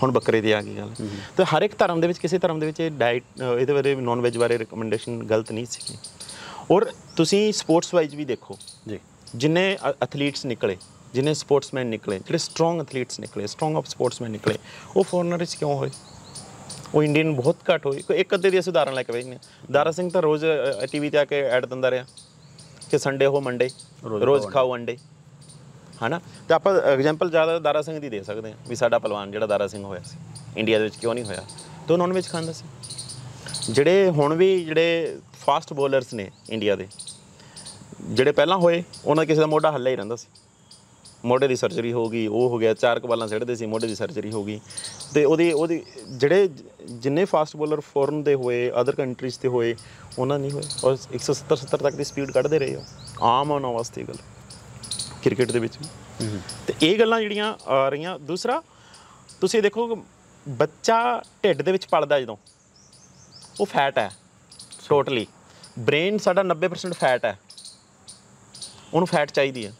हूँ बकरे की आ गई गल तो हर एक धर्म के किसी धर्म के डायट ये बारे नॉन वेज बारे रिकमेंडे गलत नहीं सी और स्पोर्ट्स वाइज भी देखो जी जिन्हें अथलीट्स निकले जिन्हें स्पोर्ट्समैन निकले जो स्ट्रोंोंग अथलीट्स निकले स्ट्रोंोंग ऑफ स्पोर्ट्समैन निकले वो फॉरनर क्यों हुए वो इंडियन बहुत घट्ट हुए एक अद्धे की असं उदाहरण लैके बैठे दारा सिंह तो रोज़ टीवी पर आके एड दिता रहा कि संडे हो मंडे रोज़ खाओ अंडे ਹਨਾ ਤੇ ਆਪਾਂ ਐਗਜ਼ਾਮਪਲ ਜ਼ਿਆਦਾ ਦਾਰਾ ਸਿੰਘ ਦੀ ਦੇ ਸਕਦੇ ਹਾਂ ਵੀ ਸਾਡਾ ਪਹਿਲਵਾਨ ਜਿਹੜਾ ਦਾਰਾ ਸਿੰਘ ਹੋਇਆ ਸੀ ਇੰਡੀਆ ਦੇ ਵਿੱਚ ਕਿਉਂ ਨਹੀਂ ਹੋਇਆ ਤੋਂ ਨੌਨ ਵਿੱਚ ਖਾਂਦਾ ਸੀ ਜਿਹੜੇ ਹੁਣ ਵੀ ਜਿਹੜੇ ਫਾਸਟ ਬੋਲਰਸ ਨੇ ਇੰਡੀਆ ਦੇ ਜਿਹੜੇ ਪਹਿਲਾਂ ਹੋਏ ਉਹਨਾਂ ਕਿਸੇ ਦਾ ਮੋਢਾ ਹੱਲਾ ਹੀ ਰਹਿੰਦਾ ਸੀ ਮੋਢੇ ਦੀ ਸਰਜਰੀ ਹੋ ਗਈ ਉਹ ਹੋ ਗਿਆ ਚਾਰ ਕਬਾਲਾਂ ਸਿੱੜਦੇ ਸੀ ਮੋਢੇ ਦੀ ਸਰਜਰੀ ਹੋ ਗਈ ਤੇ ਉਹਦੀ ਉਹਦੀ ਜਿਹੜੇ ਜਿੰਨੇ ਫਾਸਟ ਬੋਲਰ ਫੋਰਨ ਦੇ ਹੋਏ ਅਦਰ ਕੰਟਰੀਜ਼ ਤੇ ਹੋਏ ਉਹਨਾਂ ਨਹੀਂ ਹੋਏ ਔਰ 170 70 ਤੱਕ ਦੀ ਸਪੀਡ ਕੱਢਦੇ ਰਹੇ ਆਮ ਆਨ ਵਾਸਤੇ ਗੱਲ ਕ੍ਰਿਕਟ ਦੇ ਵਿੱਚ ਵੀ ਤੇ ਇਹ ਗੱਲਾਂ ਜਿਹੜੀਆਂ ਆ ਰਹੀਆਂ ਦੂਸਰਾ ਤੁਸੀਂ ਦੇਖੋ ਬੱਚਾ ਢਿੱਡ ਦੇ ਵਿੱਚ ਪਲਦਾ ਜਦੋਂ ਉਹ ਫੈਟ ਹੈ ਟੋਟਲੀ ਬ੍ਰੇਨ ਸਾਡਾ 90% ਫੈਟ ਹੈ ਉਹਨੂੰ ਫੈਟ ਚਾਹੀਦੀ ਹੈ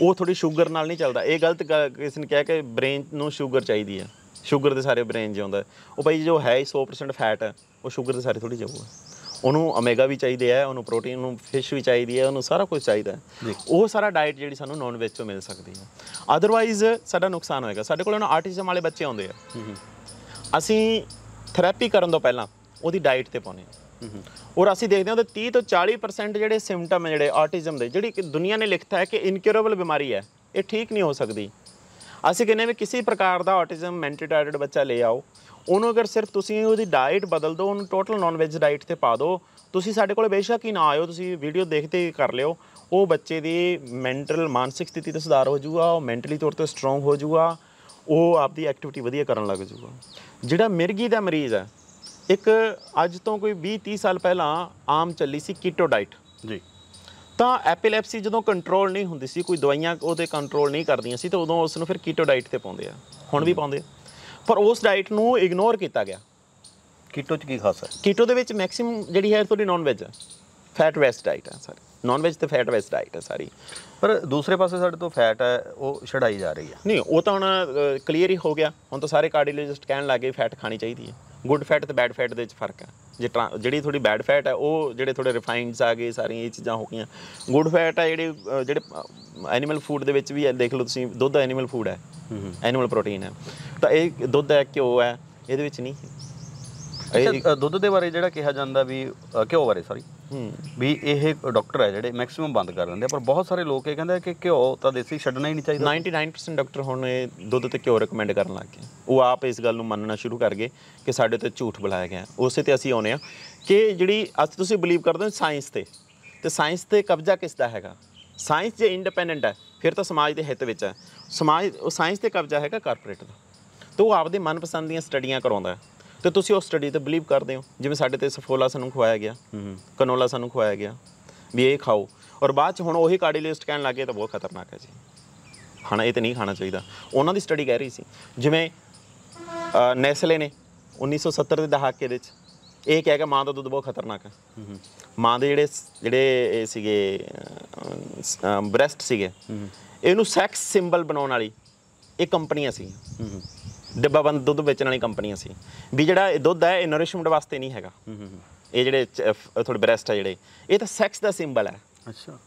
ਉਹ ਥੋੜੀ ਸ਼ੂਗਰ ਨਾਲ ਨਹੀਂ ਚੱਲਦਾ ਇਹ ਗਲਤ ਕਿਸ ਨੇ ਕਿਹਾ ਕਿ ਬ੍ਰੇਨ ਨੂੰ ਸ਼ੂਗਰ ਚਾਹੀਦੀ ਹੈ ਸ਼ੂਗਰ ਦੇ ਸਾਰੇ ਬ੍ਰੇਨ ਜਿਉਂਦਾ ਉਹ ਭਾਈ ਜੋ ਹੈ 100% ਫੈਟ ਹੈ ਉਹ ਸ਼ੂਗਰ ਦੇ ਸਾਰੇ ਥੋੜੀ ਜਾਊਗਾ ਉਹਨੂੰ ਓਮੇਗਾ ਵੀ ਚਾਹੀਦੇ ਆ ਉਹਨੂੰ ਪ੍ਰੋਟੀਨ ਨੂੰ ਫਿਸ਼ ਵੀ ਚਾਹੀਦੀ ਆ ਉਹਨੂੰ ਸਾਰਾ ਕੁਝ ਚਾਹੀਦਾ ਉਹ ਸਾਰਾ ਡਾਈਟ ਜਿਹੜੀ ਸਾਨੂੰ ਨਾਨ ਵੈਜ ਤੋਂ ਮਿਲ ਸਕਦੀ ਹੈ ਆਦਰਵਾਈਜ਼ ਸਾਡਾ ਨੁਕਸਾਨ ਹੋਏਗਾ ਸਾਡੇ ਕੋਲ ਉਹਨਾਂ ਆਰਟਿਜ਼ਮ ਵਾਲੇ ਬੱਚੇ ਆਉਂਦੇ ਆ ਅਸੀਂ ਥੈਰੇਪੀ ਕਰਨ ਤੋਂ ਪਹਿਲਾਂ ਉਹਦੀ ਡਾਈਟ ਤੇ ਪਾਉਨੇ ਆ ਔਰ ਅਸੀਂ ਦੇਖਦੇ ਹਾਂ ਉਹਦੇ 30 ਤੋਂ 40% ਜਿਹੜੇ ਸਿੰਪਟਮ ਜਿਹੜੇ ਆਰਟਿਜ਼ਮ ਦੇ ਜਿਹੜੀ ਦੁਨੀਆ ਨੇ ਲਿਖਤਾ ਹੈ ਕਿ ਇਨਕਿਊਰੇਬਲ ਬਿਮਾਰੀ ਹੈ ਇਹ ਠੀਕ ਨਹੀਂ ਹੋ ਸਕਦੀ ਅਸੀਂ ਕਹਿੰਦੇ ਵੀ ਕਿਸੇ ਪ੍ਰਕਾਰ ਦਾ ਆਟਿਜ਼ਮ ਮੈਂਟਲ ਰਿਟਾਰਡਡ ਬੱਚਾ ਲੈ ਆਓ ਉਹਨੂੰ ਅਗਰ ਸਿਰਫ ਤੁਸੀਂ ਉਹਦੀ ਡਾਈਟ ਬਦਲ ਦਿਓ ਉਹਨੂੰ ਟੋਟਲ ਨਾਨ ਵੈਜ ਡਾਈਟ ਤੇ ਪਾ ਦਿਓ ਤੁਸੀਂ ਸਾਡੇ ਕੋਲ ਬੇਸ਼ੱਕ ਹੀ ਨਾ ਆਇਓ ਤੁਸੀਂ ਵੀਡੀਓ ਦੇਖਦੇ ਕਰ ਲਿਓ ਉਹ ਬੱਚੇ ਦੀ ਮੈਂਟਲ ਮਾਨਸਿਕ ਸਥਿਤੀ ਤੇ ਸੁਧਾਰ ਹੋ ਜਾਊਗਾ ਉਹ ਮੈਂਟਲੀ ਤੌਰ ਤੇ ਸਟਰੋਂਗ ਹੋ ਜਾਊਗਾ ਉਹ ਆਪਦੀ ਐਕਟੀਵਿਟੀ ਵਧੀਆ ਕਰਨ ਲੱਗ ਜਾਊਗਾ ਜਿਹੜਾ ਮਿਰਗੀ ਦਾ ਮਰੀਜ਼ ਹੈ ਇੱਕ ਅੱਜ ਤੋਂ ਕੋਈ 20 30 ਸਾਲ ਪਹਿਲਾਂ ਆਮ ਚੱਲੀ ਸੀ ਕੀਟੋ ਡਾਈਟ ਜੀ ਤਾਂ ਐਪੀਲੈਪਸੀ ਜਦੋਂ ਕੰਟਰੋਲ ਨਹੀਂ ਹੁੰਦੀ ਸੀ ਕੋਈ ਦਵਾਈਆਂ ਉਹਦੇ ਕੰਟਰੋਲ ਨਹੀਂ ਕਰਦੀਆਂ ਸੀ ਤਾਂ ਉਦੋਂ ਉਸ ਨੂੰ ਫਿਰ ਕੀਟੋ ਡਾਈਟ ਤੇ ਪਾਉਂਦੇ ਆ ਹੁਣ ਵੀ ਪਾਉਂਦੇ ਆ ਪਰ ਉਸ ਡਾਈਟ ਨੂੰ ਇਗਨੋਰ ਕੀਤਾ ਗਿਆ ਕੀਟੋ ਚ ਕੀ ਖਾਸ ਹੈ ਕੀਟੋ ਦੇ ਵਿੱਚ ਮੈਕਸਿਮਮ ਜਿਹੜੀ ਹੈ ਤੁਹਾਡੀ ਨਾਨ ਵੈਜ ਹੈ ਫੈਟ ਵੈਸਟ ਡਾਈਟ ਹੈ ਸਾਰੀ ਨਾਨ ਵੈਜ ਤੇ ਫੈਟ ਵੈਸਟ ਡਾਈਟ ਹੈ ਸਾਰੀ ਪਰ ਦੂਸਰੇ ਪਾਸੇ ਸਾਡੇ ਤੋਂ ਫੈਟ ਹੈ ਉਹ ਛੜਾਈ ਜਾ ਰਹੀ ਹੈ ਨਹੀਂ ਉਹ ਤਾਂ ਹੁਣ ਕਲੀਅਰ ਹੀ ਹੋ ਗਿਆ ਹੁਣ ਤਾਂ ਸਾਰੇ ਕਾਰਡੀਓਲੋਜਿਸਟ ਕਹਿਣ ਲੱਗੇ ਫੈਟ ਖਾਣੀ ਚਾਹੀਦੀ ਹੈ ਗੁੱਡ ਫੈਟ ਤੇ ਬੈਡ ਫੈਟ ਦੇ ਵਿੱਚ ਫਰਕ ਆ ਜੇ ਜਿਹੜੀ ਥੋੜੀ ਬੈਡ ਫੈਟ ਹੈ ਉਹ ਜਿਹੜੇ ਥੋੜੇ ਰਿਫਾਈਨਡਸ ਆ ਗਏ ਸਾਰੀਆਂ ਇਹ ਚੀਜ਼ਾਂ ਹੋ ਗਈਆਂ ਗੁੱਡ ਫੈਟ ਆ ਜਿਹੜੇ ਜਿਹੜੇ ਐਨੀਮਲ ਫੂਡ ਦੇ ਵਿੱਚ ਵੀ ਦੇਖ ਲਓ ਤੁਸੀਂ ਦੁੱਧ ਐਨੀਮਲ ਫੂਡ ਹੈ ਐਨੀਮਲ ਪ੍ਰੋਟੀਨ ਹੈ ਤਾਂ ਇਹ ਦੁੱਧ ਹੈ ਕਿਉਂ ਹੈ ਇਹਦੇ ਵਿੱਚ ਨਹੀਂ ਇਹ ਦੁੱਧ ਦੇ ਬਾਰੇ ਜਿਹੜਾ ਕਿਹਾ ਜਾਂਦਾ ਵੀ ਘਿਓ ਬਾਰੇ ਸੌਰੀ ਵੀ ਇਹ ਡਾਕਟਰ ਹੈ ਜਿਹੜੇ ਮੈਕਸਿਮਮ ਬੰਦ ਕਰ ਦਿੰਦੇ ਪਰ ਬਹੁਤ ਸਾਰੇ ਲੋਕ ਇਹ ਕਹਿੰਦੇ ਕਿ ਘਿਓ ਤਾਂ ਦੇਸੀ ਛੱਡਣਾ ਹੀ ਨਹੀਂ ਚਾਹੀਦਾ 99% ਡਾਕਟਰ ਹੁਣ ਇਹ ਦੁੱਧ ਤੇ ਘਿਓ ਰეკਮੈਂਡ ਕਰਨ ਲੱਗ ਗਏ ਉਹ ਆਪ ਇਸ ਗੱਲ ਨੂੰ ਮੰਨਣਾ ਸ਼ੁਰੂ ਕਰ ਗਏ ਕਿ ਸਾਡੇ ਤੇ ਝੂਠ ਬੁਲਾਇਆ ਗਿਆ ਉਸੇ ਤੇ ਅਸੀਂ ਆਉਨੇ ਆ ਕਿ ਜਿਹੜੀ ਅੱਜ ਤੁਸੀਂ ਬਲੀਵ ਕਰਦੇ ਹੋ ਸਾਇੰਸ ਤੇ ਤੇ ਸਾਇੰਸ ਤੇ ਕਬਜ਼ਾ ਕਿਸ ਦਾ ਹੈਗਾ ਸਾਇੰਸ ਜੇ ਇੰਡੀਪੈਂਡੈਂਟ ਹੈ ਫਿਰ ਤਾਂ ਸਮਾਜ ਦੇ ਹਿੱਤ ਵਿੱਚ ਹੈ ਸਮਾਜ ਉਹ ਸਾਇੰਸ ਤੇ ਕਬਜ਼ਾ ਹੈਗਾ ਕਾਰਪੋਰੇਟ ਦਾ ਤੋ ਆਪਦੇ ਮਨਪਸੰਦ ਦੀਆਂ ਸਟੱਡੀਆਂ ਕਰਾਉਂਦਾ ਹੈ ਤੇ ਤੁਸੀਂ ਉਹ ਸਟੱਡੀ ਤੇ ਬਲੀਵ ਕਰਦੇ ਹੋ ਜਿਵੇਂ ਸਾਡੇ ਤੇ ਸਫੋਲਾ ਸਾਨੂੰ ਖਵਾਇਆ ਗਿਆ ਕਨੋਲਾ ਸਾਨੂੰ ਖਵਾਇਆ ਗਿਆ ਵੀ ਇਹ ਖਾਓ ਔਰ ਬਾਅਦ ਚ ਹੁਣ ਉਹੀ ਕਾਰਡੀਲਿਸਟ ਕਹਿਣ ਲੱਗੇ ਤਾਂ ਬਹੁਤ ਖਤਰਨਾਕ ਹੈ ਜੀ ਖਾਣਾ ਇਹ ਤੇ ਨਹੀਂ ਖਾਣਾ ਚਾਹੀਦਾ ਉਹਨਾਂ ਦੀ ਸਟੱਡੀ ਕਹਿ ਰਹੀ ਸੀ ਜਿਵੇਂ ਨੈਸਲੇ ਨੇ 1970 ਦੇ ਦਹਾਕੇ ਦੇ ਵਿੱਚ ਇਹ ਕਹਿ ਕੇ ਮਾਂ ਦਾ ਦੁੱਧ ਬਹੁਤ ਖਤਰਨਾਕ ਹੈ ਮਾਂ ਦੇ ਜਿਹੜੇ ਜਿਹੜੇ ਸੀਗੇ ਬ੍ਰੈਸਟ ਸੀਗੇ ਇਹਨੂੰ ਸੈਕਸ ਸਿੰਬਲ ਬਣਾਉਣ ਵਾਲੀ ਇਹ ਕੰਪਨੀਆਂ ਸੀ ਡੱਬਾਬੰਦ ਦੁੱਧ ਵੇਚਣ ਵਾਲੀ ਕੰਪਨੀਆਂ ਸੀ ਵੀ ਜਿਹੜਾ ਇਹ ਦੁੱਧ ਹੈ ਇਹ ਨਰਿਸ਼ਮੈਂਟ ਵਾਸਤੇ ਨਹੀਂ ਹੈਗਾ ਇਹ ਜਿਹੜੇ ਤੁਹਾਡੇ ਬ੍ਰੈਸਟ ਆ ਜਿਹੜੇ ਇਹ ਤਾਂ ਸੈਕਸ ਦਾ ਸਿੰਬਲ ਹੈ ਅੱਛਾ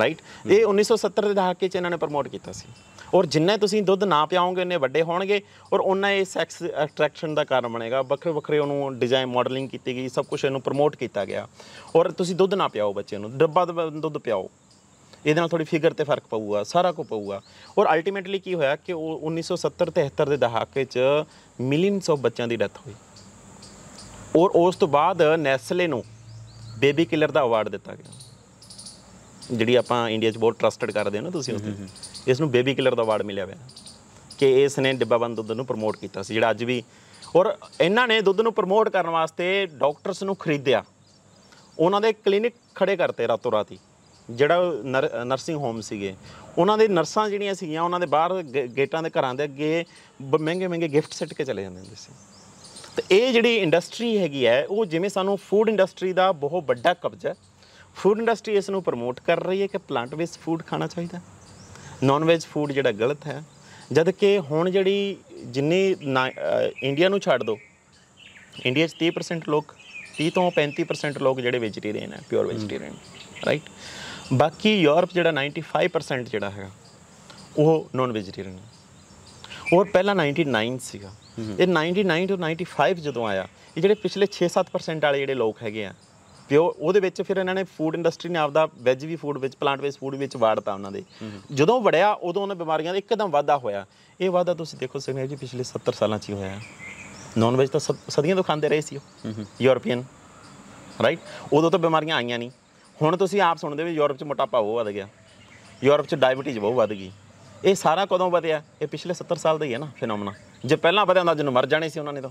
ਰਾਈਟ ਇਹ 1970 ਦੇ ਦਹਾਕੇ 'ਚ ਇਹਨਾਂ ਨੇ ਪ੍ਰਮੋਟ ਕੀਤਾ ਸੀ ਔਰ ਜਿੰਨਾ ਤੁਸੀਂ ਦੁੱਧ ਨਾ ਪਿਆਓਗੇ ਨੇ ਵੱਡੇ ਹੋਣਗੇ ਔਰ ਉਹਨਾਂ ਇਹ ਸੈਕਸ ਅਟਰੈਕਸ਼ਨ ਦਾ ਕਾਰਨ ਬਣੇਗਾ ਵੱਖਰੇ ਵੱਖਰੇ ਉਹਨੂੰ ਡਿਜ਼ਾਈਨ ਮਾਡਲਿੰਗ ਕੀਤੀ ਗਈ ਸਭ ਕੁਝ ਇਹਨੂੰ ਪ੍ਰਮੋਟ ਕੀਤਾ ਗਿਆ ਔਰ ਤੁਸੀਂ ਦੁੱਧ ਨਾ ਪਿਆਓ ਬੱਚੇ ਨੂੰ ਡੱਬਾ ਦੁੱਧ ਪਿਆਓ ਇਹਦੇ ਨਾਲ ਥੋੜੀ ਫਿਗਰ ਤੇ ਫਰਕ ਪਊਗਾ ਸਾਰਾ ਕੁ ਪਊਗਾ ਔਰ ਅਲਟੀਮੇਟਲੀ ਕੀ ਹੋਇਆ ਕਿ ਉਹ 1970 73 ਦੇ ਦਹਾਕੇ 'ਚ ਮਿਲੀਅਨਸ ਆਫ ਬੱਚਿਆਂ ਦੀ ਡੈਥ ਹੋਈ ਔਰ ਉਸ ਤੋਂ ਬਾਅਦ ਨੈਸਲੇ ਨੂੰ ਬੇਬੀ ਕਿਲਰ ਦਾ ਅਵਾਰਡ ਦਿੱਤਾ ਗਿਆ ਜਿਹੜੀ ਆਪਾਂ ਇੰਡੀਆ 'ਚ ਬਹੁਤ ਟਰਸਟਡ ਕਰਦੇ ਹਾਂ ਨਾ ਤੁਸੀਂ ਉਸ ਇਸ ਨੂੰ ਬੇਬੀ ਕਿਲਰ ਦਾ ਅਵਾਰਡ ਮਿਲਿਆ ਹੋਇਆ ਕਿ ਇਸ ਨੇ ਬੰਦ ਦੁੱਧ ਨੂੰ ਪ੍ਰਮੋਟ ਕੀਤਾ ਸੀ ਜਿਹੜਾ ਅੱਜ ਵੀ ਔਰ ਇਹਨਾਂ ਨੇ ਦੁੱਧ ਨੂੰ ਪ੍ਰਮੋਟ ਕਰਨ ਵਾਸਤੇ ਡਾਕਟਰਸ ਨੂੰ ਖਰੀਦਿਆ ਉਹਨਾਂ ਦੇ ਕਲੀਨਿਕ ਖੜੇ ਕਰਤੇ ਰਾਤੋ ਰਾਤੀ ਜਿਹੜਾ ਨਰਸਿੰਗ ਹੋਮ ਸੀਗੇ ਉਹਨਾਂ ਦੇ ਨਰਸਾਂ ਜਿਹੜੀਆਂ ਸੀਗੀਆਂ ਉਹਨਾਂ ਦੇ ਬਾਹਰ ਗੇਟਾਂ ਦੇ ਘਰਾਂ ਦੇ ਅੱਗੇ ਮਹਿੰਗੇ ਮਹਿੰਗੇ ਗਿਫਟ ਸਿੱਟ ਕੇ ਚਲੇ ਜਾਂਦੇ ਹੁੰਦੇ ਸੀ ਤੇ ਇਹ ਜਿਹੜੀ ਇੰਡਸਟਰੀ ਹੈਗੀ ਹੈ ਉਹ ਜਿਵੇਂ ਸਾਨੂੰ ਫੂਡ ਇੰਡਸਟਰੀ ਦਾ ਬਹੁਤ ਵੱਡਾ ਕਬਜ਼ਾ ਫੂਡ ਇੰਡਸਟਰੀ ਇਸ ਨੂੰ ਪ੍ਰਮੋਟ ਕਰ ਰਹੀ ਹੈ ਕਿ ਪਲਾਂਟ ਬੇਸ ਫੂਡ ਖਾਣਾ ਚਾਹੀਦਾ ਨਾਨ ਵੇਜ ਫੂਡ ਜਿਹੜਾ ਗਲਤ ਹੈ ਜਦ ਕਿ ਹੁਣ ਜਿਹੜੀ ਜਿੰਨੀ ਇੰਡੀਆ ਨੂੰ ਛੱਡ ਦੋ ਇੰਡੀਆ 'ਚ 30% ਲੋਕ 30 ਤੋਂ 35% ਲੋਕ ਜਿਹੜੇ ਵੈਜੀਟੇਰੀਅਨ ਹੈ ਪਿਓਰ ਵੈਜੀਟੇਰੀਅਨ ਰਾਈਟ ਬਾਕੀ ਯੂਰਪ ਜਿਹੜਾ 95% ਜਿਹੜਾ ਹੈਗਾ ਉਹ ਨਾਨ ਵੈਜੀਟੇਰੀਅਨ ਹੈ ਔਰ ਪਹਿਲਾਂ 99 ਸੀਗਾ ਇਹ 99 ਤੋਂ 95 ਜਦੋਂ ਆਇਆ ਇਹ ਜਿਹੜੇ ਪਿਛਲੇ 6-7% ਵਾਲੇ ਜਿਹੜੇ ਲੋਕ ਹੈਗੇ ਆ ਪਿਓ ਉਹ ਉਹਦੇ ਵਿੱਚ ਫਿਰ ਇਹਨਾਂ ਨੇ ਫੂਡ ਇੰਡਸਟਰੀ ਨੇ ਆਪਦਾ ਵੈਜ ਵੀ ਫੂਡ ਵਿੱਚ ਪਲਾਂਟ ਬੇਸ ਫੂਡ ਵਿੱਚ ਵਾੜਤਾ ਉਹਨਾਂ ਦੇ ਜਦੋਂ ਵੜਿਆ ਉਦੋਂ ਉਹਨਾਂ ਬਿਮਾਰੀਆਂ ਦਾ ਇੱਕਦਮ ਵਾਧਾ ਹੋਇਆ ਇਹ ਵਾਧਾ ਤੁਸੀਂ ਦੇਖੋ ਸਿੰਘ ਜੀ ਪਿਛਲੇ 70 ਸਾਲਾਂ 'ਚ ਹੀ ਹੋਇਆ ਨਾਨ ਵੈਜ ਤਾਂ ਸਦੀਆਂ ਤੋਂ ਖਾਂਦੇ ਰਹੇ ਸੀ ਉਹ ਯੂਰੋਪੀਅਨ ਰਾਈਟ ਉਦੋਂ ਤਾਂ ਬਿਮਾਰੀਆਂ ਆਈਆਂ ਨਹੀਂ ਹੁਣ ਤੁਸੀਂ ਆਪ ਸੁਣਦੇ ਵੀ ਯੂਰਪ 'ਚ ਮੋਟਾਪਾ ਬਹੁਤ ਵਧ ਗਿਆ ਯੂਰਪ 'ਚ ਡਾਇਬੀਟੀਜ਼ ਬਹੁਤ ਵਧ ਗਈ ਇਹ ਸਾਰਾ ਕਦੋਂ ਵਧਿਆ ਇਹ ਪਿਛਲੇ 70 ਸਾਲ ਦਾ ਹੀ ਹੈ ਨਾ ਫੀਨੋਮਨਾ ਜੇ ਪਹਿਲਾਂ ਵਧਿਆ ਹੁੰਦਾ ਜਿਹਨੂੰ ਮਰ ਜਾਣੇ ਸੀ ਉਹਨਾਂ ਨੇ ਤਾਂ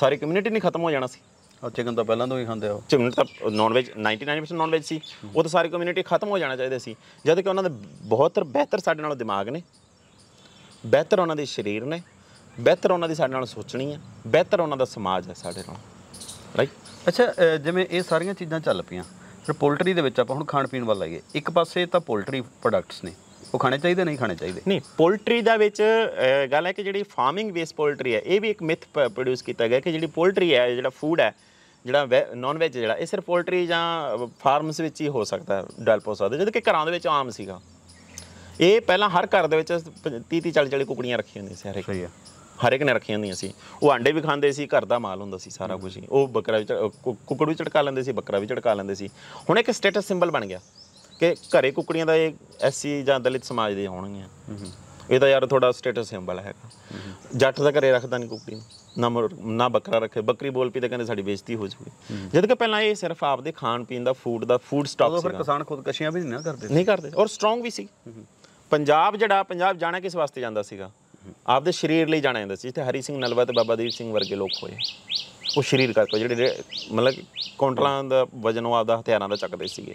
ਸਾਰੀ ਕਮਿਊਨਿਟੀ ਨਹੀਂ ਖਤਮ ਹੋ ਜਾਣਾ ਸੀ ਉਹ ਚਿਕਨ ਤਾਂ ਪਹਿਲਾਂ ਤੋਂ ਹੀ ਖਾਂਦੇ ਆ ਚਿਕਨ ਤਾਂ ਨਾਨ 99% ਨਾਨ ਸੀ ਉਹ ਤਾਂ ਸਾਰੀ ਕਮਿਊਨਿਟੀ ਖਤਮ ਹੋ ਜਾਣਾ ਚਾਹੀਦੇ ਸੀ ਜਦ ਕਿ ਉਹਨਾਂ ਦੇ ਬਹੁਤ ਬਿਹਤਰ ਸਾਡੇ ਨਾਲੋਂ ਦਿਮਾਗ ਨੇ ਬਿਹਤਰ ਉਹਨਾਂ ਦੇ ਸਰੀਰ ਨੇ ਬਿਹਤਰ ਉਹਨਾਂ ਦੀ ਸਾਡੇ ਨਾਲੋਂ ਸੋਚਣੀ ਹੈ ਬਿਹਤਰ ਉਹਨਾਂ ਦਾ ਸਮਾਜ ਹੈ ਸਾਡੇ ਨਾਲ ਰਾਈਟ ਅੱਛਾ ਜਿਵੇਂ ਇਹ ਸਾਰੀਆਂ ਚੀਜ਼ਾਂ ਚੱਲ ਪਈਆਂ ਫਿਰ ਪੋਲਟਰੀ ਦੇ ਵਿੱਚ ਆਪਾਂ ਹੁਣ ਖਾਣ ਪੀਣ ਵੱਲ ਆਈਏ ਇੱਕ ਪਾਸੇ ਤਾਂ ਪੋਲਟਰੀ ਪ੍ਰੋਡਕਟਸ ਨੇ ਉਹ ਖਾਣੇ ਚਾਹੀਦੇ ਨਹੀਂ ਖਾਣੇ ਚਾਹੀਦੇ ਨਹੀਂ ਪੋਲਟਰੀ ਦਾ ਵਿੱਚ ਗੱਲ ਹੈ ਕਿ ਜਿਹੜੀ ਫਾਰਮਿੰਗ ਬੇਸ ਪੋਲਟਰੀ ਹੈ ਇਹ ਵੀ ਇੱਕ ਮਿਥ ਪ੍ਰੋਡਿਊਸ ਕੀਤਾ ਗਿਆ ਕਿ ਜਿਹੜੀ ਪੋਲਟਰੀ ਹੈ ਜਿਹੜਾ ਫੂਡ ਹੈ ਜਿਹੜਾ ਨਾਨ ਵੈਜ ਜਿਹੜਾ ਇਹ ਸਿਰਫ ਪੋਲਟਰੀ ਜਾਂ ਫਾਰਮਸ ਵਿੱਚ ਹੀ ਹੋ ਸਕਦਾ ਹੈ ਡਿਵੈਲਪ ਹੋ ਸਕਦਾ ਜਦਕਿ ਕਿ ਘਰਾਂ ਦੇ ਵਿੱਚ ਆਮ ਸੀਗਾ ਇਹ ਪਹਿਲਾਂ ਹਰ ਘਰ ਦੇ ਵਿੱਚ 30 30 40 40 ਕੁਕੜੀਆਂ ਰੱਖੀਆਂ ਹੁੰਦੀਆਂ ਸੀ ਹਰੇਕ ਸਹੀ ਹੈ ਹਰ ਇੱਕ ਨੇ ਰੱਖੀਆਂ ਹੁੰਦੀਆਂ ਸੀ ਉਹ ਆਂਡੇ ਵੀ ਖਾਂਦੇ ਸੀ ਘਰ ਦਾ ਮਾਲ ਹੁੰਦਾ ਸੀ ਸਾਰਾ ਕੁਝ ਉਹ ਬੱਕਰਾ ਵੀ ਕੁੱਕੜ ਵੀ ਝੜਕਾ ਲੈਂਦੇ ਸੀ ਬੱਕਰਾ ਵੀ ਝੜਕਾ ਲੈਂਦੇ ਸੀ ਹੁਣ ਇੱਕ ਸਟੇਟਸ ਸਿੰਬਲ ਬਣ ਗਿਆ ਕਿ ਘਰੇ ਕੁੱਕੜੀਆਂ ਦਾ ਇਹ ਐਸਸੀ ਜਾਂ ਦਲਿਤ ਸਮਾਜ ਦੇ ਹੋਣਗੀਆਂ ਇਹ ਤਾਂ ਯਾਰ ਥੋੜਾ ਸਟੇਟਸ ਸਿੰਬਲ ਹੈਗਾ ਜੱਟ ਦਾ ਘਰੇ ਰੱਖਦਾ ਨਹੀਂ ਕੁੱਕੜੀ ਨਾ ਨਾ ਬੱਕਰਾ ਰੱਖੇ ਬੱਕਰੀ ਬੋਲ ਪੀ ਤੇ ਕਹਿੰਦੇ ਸਾਡੀ ਬੇਇੱਜ਼ਤੀ ਹੋ ਜੂਗੀ ਜਦ ਕਿ ਪਹਿਲਾਂ ਇਹ ਸਿਰਫ ਆਪਦੇ ਖਾਣ ਪੀਣ ਦਾ ਫੂਡ ਦਾ ਫੂਡ ਸਟਾਕ ਸੀ ਫਿਰ ਕਿਸਾਨ ਖੁਦ ਕਸ਼ੀਆਂ ਵੀ ਨਹੀਂ ਨਾ ਕਰਦੇ ਨਹੀਂ ਕਰਦੇ ਔਰ ਸਟਰੋਂਗ ਵੀ ਸੀ ਪੰਜਾਬ ਜਿਹੜਾ ਪੰਜਾਬ ਜਾਣਾ ਕਿਸ ਵਾਸਤੇ ਜਾਂਦਾ ਸੀਗਾ ਆਪਦੇ ਸਰੀਰ ਲਈ ਜਾਣਾ ਜਾਂਦਾ ਸੀ ਜਿੱਥੇ ਹਰੀ ਸਿੰਘ ਨਲਵਾ ਤੇ ਬਾਬਾ ਦੀਪ ਸਿੰਘ ਵਰਗੇ ਲੋਕ ਹੋਏ ਉਹ ਸਰੀਰ ਕਰਕੇ ਜਿਹੜੇ ਮਤਲਬ ਕੌਂਟਲਾਂ ਦਾ ਵਜਨ ਉਹ ਆਪਦਾ ਹਥਿਆਰਾਂ ਦਾ ਚੱਕਦੇ ਸੀਗੇ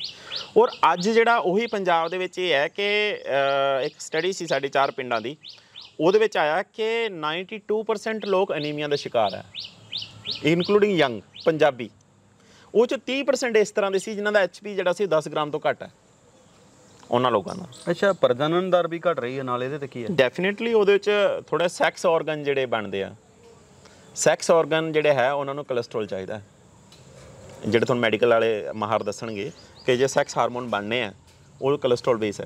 ਔਰ ਅੱਜ ਜਿਹੜਾ ਉਹੀ ਪੰਜਾਬ ਦੇ ਵਿੱਚ ਇਹ ਹੈ ਕਿ ਇੱਕ ਸਟੱਡੀ ਸੀ ਸਾਡੇ ਚਾਰ ਪਿੰਡਾਂ ਦੀ ਉਹਦੇ ਵਿੱਚ ਆਇਆ ਕਿ 92% ਲੋਕ ਅਨੀਮੀਆ ਦਾ ਸ਼ਿਕਾਰ ਹੈ ਇਨਕਲੂਡਿੰਗ ਯੰਗ ਪੰਜਾਬੀ ਉਹ ਚ 30% ਇਸ ਤਰ੍ਹਾਂ ਦੇ ਸੀ ਜਿਨ੍ਹਾਂ ਦਾ ਐਚਪੀ ਜਿਹੜਾ ਸੀ 10 ਗ੍ਰਾਮ ਤੋਂ ਘੱਟ ਹੈ ਉਹਨਾਂ ਲੋਕਾਂ ਦਾ ਅੱਛਾ ਪ੍ਰਜਨਨ ਦਰ ਵੀ ਘਟ ਰਹੀ ਹੈ ਨਾਲ ਇਹਦੇ ਤੇ ਕੀ ਹੈ ਡੈਫੀਨਿਟਲੀ ਉਹਦੇ ਵਿੱਚ ਥੋੜਾ ਸੈਕਸ ਆਰਗਨ ਜਿਹੜੇ ਬਣਦੇ ਆ ਸੈਕਸ ਆਰਗਨ ਜਿਹੜੇ ਹੈ ਉਹਨਾਂ ਨੂੰ ਕੋਲੇਸਟ੍ਰੋਲ ਚਾਹੀਦਾ ਜਿਹੜੇ ਤੁਹਾਨੂੰ ਮੈਡੀਕਲ ਵਾਲੇ ਮਾਹਰ ਦੱਸਣਗੇ ਕਿ ਜੇ ਸੈਕਸ ਹਾਰਮੋਨ ਬਣਨੇ ਆ ਉਹ ਕੋਲੇਸਟ੍ਰੋਲ ਬੇਸ ਹੈ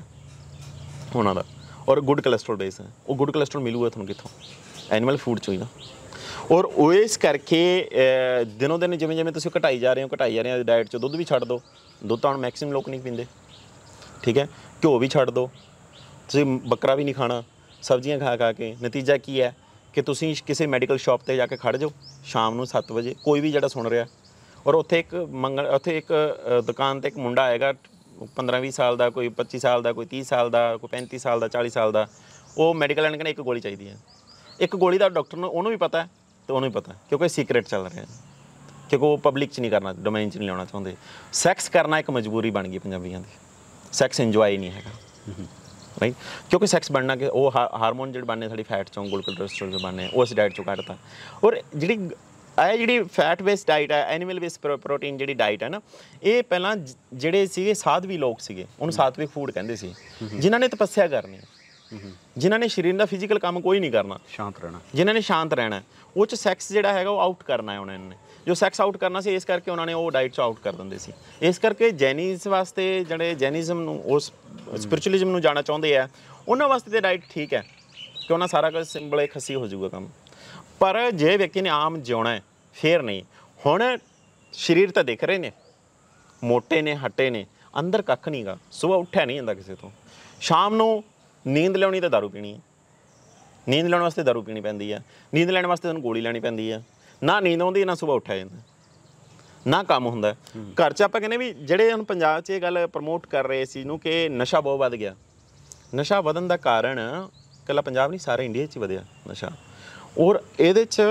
ਉਹਨਾਂ ਦਾ ਔਰ ਗੁੱਡ ਕੋਲੇਸਟ੍ਰੋਲ ਬੇਸ ਹੈ ਉਹ ਗੁੱਡ ਕੋਲੇਸਟ੍ਰੋਲ ਮਿਲੂਗਾ ਤੁਹਾਨੂੰ ਕਿੱਥੋਂ ਐਨੀਮਲ ਫੂਡ ਚੋਂ ਹੀ ਨਾ ਔਰ ਉਹ ਇਸ ਕਰਕੇ ਦਿਨੋ ਦਿਨ ਜਿਵੇਂ ਜਿਵੇਂ ਤੁਸੀਂ ਘਟਾਈ ਜਾ ਰਹੇ ਹੋ ਘਟਾਈ ਜਾ ਰਹੇ ਹੋ ਡਾਈਟ ਚ ਦੁੱਧ ਵੀ ਛੱਡ ਦਿਓ ਦੁੱਧ ਤਾਂ ਹੁਣ ਲੋਕ ਨਹੀਂ ਪੀਂਦੇ ਠੀਕ ਹੈ ਘਿਓ ਵੀ ਛੱਡ ਦਿਓ ਤੁਸੀਂ ਬੱਕਰਾ ਵੀ ਨਹੀਂ ਖਾਣਾ ਸਬਜ਼ੀਆਂ ਖਾ ਖਾ ਕੇ ਨਤੀਜਾ ਕੀ ਹੈ ਕਿ ਤੁਸੀਂ ਕਿਸੇ ਮੈਡੀਕਲ ਸ਼ਾਪ ਤੇ ਜਾ ਕੇ ਖੜ ਜਾਓ ਸ਼ਾਮ ਨੂੰ 7 ਵਜੇ ਕੋਈ ਵੀ ਜਿਹੜਾ ਸੁਣ ਰਿਹਾ ਔਰ ਉੱਥੇ ਇੱਕ ਮੰਗਲ ਉੱਥੇ ਇੱਕ ਦੁਕਾਨ ਤੇ ਇੱਕ ਮੁੰਡਾ ਆਏਗਾ 15-20 ਸਾਲ ਦਾ ਕੋਈ 25 ਸਾਲ ਦਾ ਕੋਈ 30 ਸਾਲ ਦਾ ਕੋਈ 35 ਸਾਲ ਦਾ 40 ਸਾਲ ਦਾ ਉਹ ਮੈਡੀਕਲ ਐਂਡ ਕਹਿੰਦਾ ਇੱਕ ਗੋਲੀ ਚਾਹੀਦੀ ਹੈ ਇੱਕ ਗੋਲੀ ਦਾ ਡਾਕਟਰ ਨੂੰ ਉਹਨੂੰ ਵੀ ਪਤਾ ਤੇ ਉਹਨੂੰ ਵੀ ਪਤਾ ਕਿਉਂਕਿ ਸੀਕ੍ਰੀਟ ਚੱਲ ਰਿਹਾ ਕਿਉਂਕਿ ਉਹ ਪਬਲਿਕ 'ਚ ਨਹੀਂ ਕਰਨਾ ਡੋਮੇਨ 'ਚ ਨਹੀਂ ਲਾਉਣਾ ਚਾਹੁੰਦੇ ਸੈਕਸ ਕਰਨਾ ਇੱਕ ਮਜਬੂਰੀ ਬਣ ਗਈ ਪੰਜਾਬੀਆਂ ਦੀ ਸੈਕਸ ਇੰਜੋਏ ਨਹੀਂ ਹੈਗਾ ਰਾਈਟ ਕਿਉਂਕਿ ਸੈਕਸ ਬਣਨਾ ਕਿ ਉਹ ਹਾਰਮੋਨ ਜਿਹੜੇ ਬਣਨੇ ਸਾਡੀ ਫੈਟ ਚੋਂ ਗਲੂਕੋਲਟਰਸਟਰੋਲ ਦੇ ਬਣਨੇ ਉਹ ਡਾਈਟ ਚੋਂ ਕੱਢਤਾ ਔਰ ਜਿਹੜੀ ਆਇਆ ਜਿਹੜੀ ਫੈਟ ਬੇਸ ਡਾਈਟ ਹੈ ਐਨੀਮਲ ਬੇਸ ਪ੍ਰੋਟੀਨ ਜਿਹੜੀ ਡਾਈਟ ਹੈ ਨਾ ਇਹ ਪਹਿਲਾਂ ਜਿਹੜੇ ਸੀਗੇ ਸਾਧਵੀ ਲੋਕ ਸੀਗੇ ਉਹਨੂੰ ਸਾਤਵਿਕ ਫੂਡ ਕਹਿੰਦੇ ਸੀ ਜਿਨ੍ਹਾਂ ਨੇ ਤਪੱਸਿਆ ਕਰਨੀ ਜਿਨ੍ਹਾਂ ਨੇ ਸਰੀਰ ਦਾ ਫਿਜ਼ੀਕਲ ਕੰਮ ਕੋਈ ਨਹੀਂ ਕਰਨਾ ਸ਼ਾਂਤ ਰਹਿਣਾ ਜਿਨ੍ਹਾਂ ਨੇ ਸ਼ਾਂਤ ਰਹਿਣਾ ਉਹ ਚ ਸੈਕਸ ਜਿਹੜਾ ਹੈਗਾ ਉਹ ਆਊਟ ਕਰਨਾ ਹੈ ਉਹਨਾਂ ਨੇ ਜੋ ਸੈਕਸ ਆਊਟ ਕਰਨਾ ਸੀ ਇਸ ਕਰਕੇ ਉਹਨਾਂ ਨੇ ਉਹ ਡਾਈਟ ਚ ਆਊਟ ਕਰ ਦਿੰਦੇ ਸੀ ਇਸ ਕਰਕੇ ਜੈਨਿਸ ਵਾਸਤੇ ਜਿਹੜੇ ਜੈਨਿਜ਼ਮ ਨੂੰ ਉਸ ਸਪਿਰਚੁਅਲਿਜ਼ਮ ਨੂੰ ਜਾਣਾ ਚਾਹੁੰਦੇ ਆ ਉਹਨਾਂ ਵਾਸਤੇ ਤੇ ਡਾਈਟ ਠੀਕ ਹੈ ਕਿ ਉਹਨਾਂ ਸਾਰਾ ਕੁਝ ਸਿੰਬਲ ਇੱਕ ਖਸੀ ਹੋ ਜਾਊਗਾ ਕੰਮ ਪਰ ਜੇ ਵਿਅਕਤੀ ਨੇ ਆਮ ਜਿਉਣਾ ਹੈ ਫੇਰ ਨਹੀਂ ਹੁਣ ਸਰੀਰ ਤਾਂ ਦਿਖ ਰਹੇ ਨੇ ਮੋਟੇ ਨੇ ਹਟੇ ਨੇ ਅੰਦਰ ਕੱਖ ਨਹੀਂਗਾ ਸਵੇਰ ਉੱਠਿਆ ਨਹੀਂ ਜਾਂਦਾ ਕਿਸੇ ਤੋਂ ਸ਼ਾਮ ਨੂੰ ਨੀਂਦ ਲੈਣੀ ਤਾਂ दारू ਪੀਣੀ ਹੈ ਨੀਂਦ ਲੈਣ ਵਾਸਤੇ दारू ਪੀਣੀ ਪੈਂਦੀ ਆ ਨੀਂਦ ਲੈਣ ਵਾਸਤੇ ਤੁਹਾਨੂੰ ਗੋਲੀ ਲੈਣੀ ਪੈਂਦੀ ਆ ਨਾ ਨੀਂਦ ਆਉਂਦੀ ਨਾ ਸਵੇਰ ਉੱਠਿਆ ਜਾਂਦਾ ਨਾ ਕੰਮ ਹੁੰਦਾ ਘਰ 'ਚ ਆਪਾਂ ਕਹਿੰਦੇ ਵੀ ਜਿਹੜੇ ਹੁਣ ਪੰਜਾਬ 'ਚ ਇਹ ਗੱਲ ਪ੍ਰਮੋਟ ਕਰ ਰਹੇ ਸੀ ਨੂੰ ਕਿ ਨਸ਼ਾ ਬਹੁਤ ਵੱਧ ਗਿਆ ਨਸ਼ਾ ਵਧਣ ਦਾ ਕਾਰਨ ਕੱਲਾ ਪੰਜਾਬ ਨਹੀਂ ਸਾਰੇ ਇੰਡੀਆ 'ਚ ਵਧਿਆ ਨਸ਼ਾ ਔਰ ਇਹਦੇ 'ਚ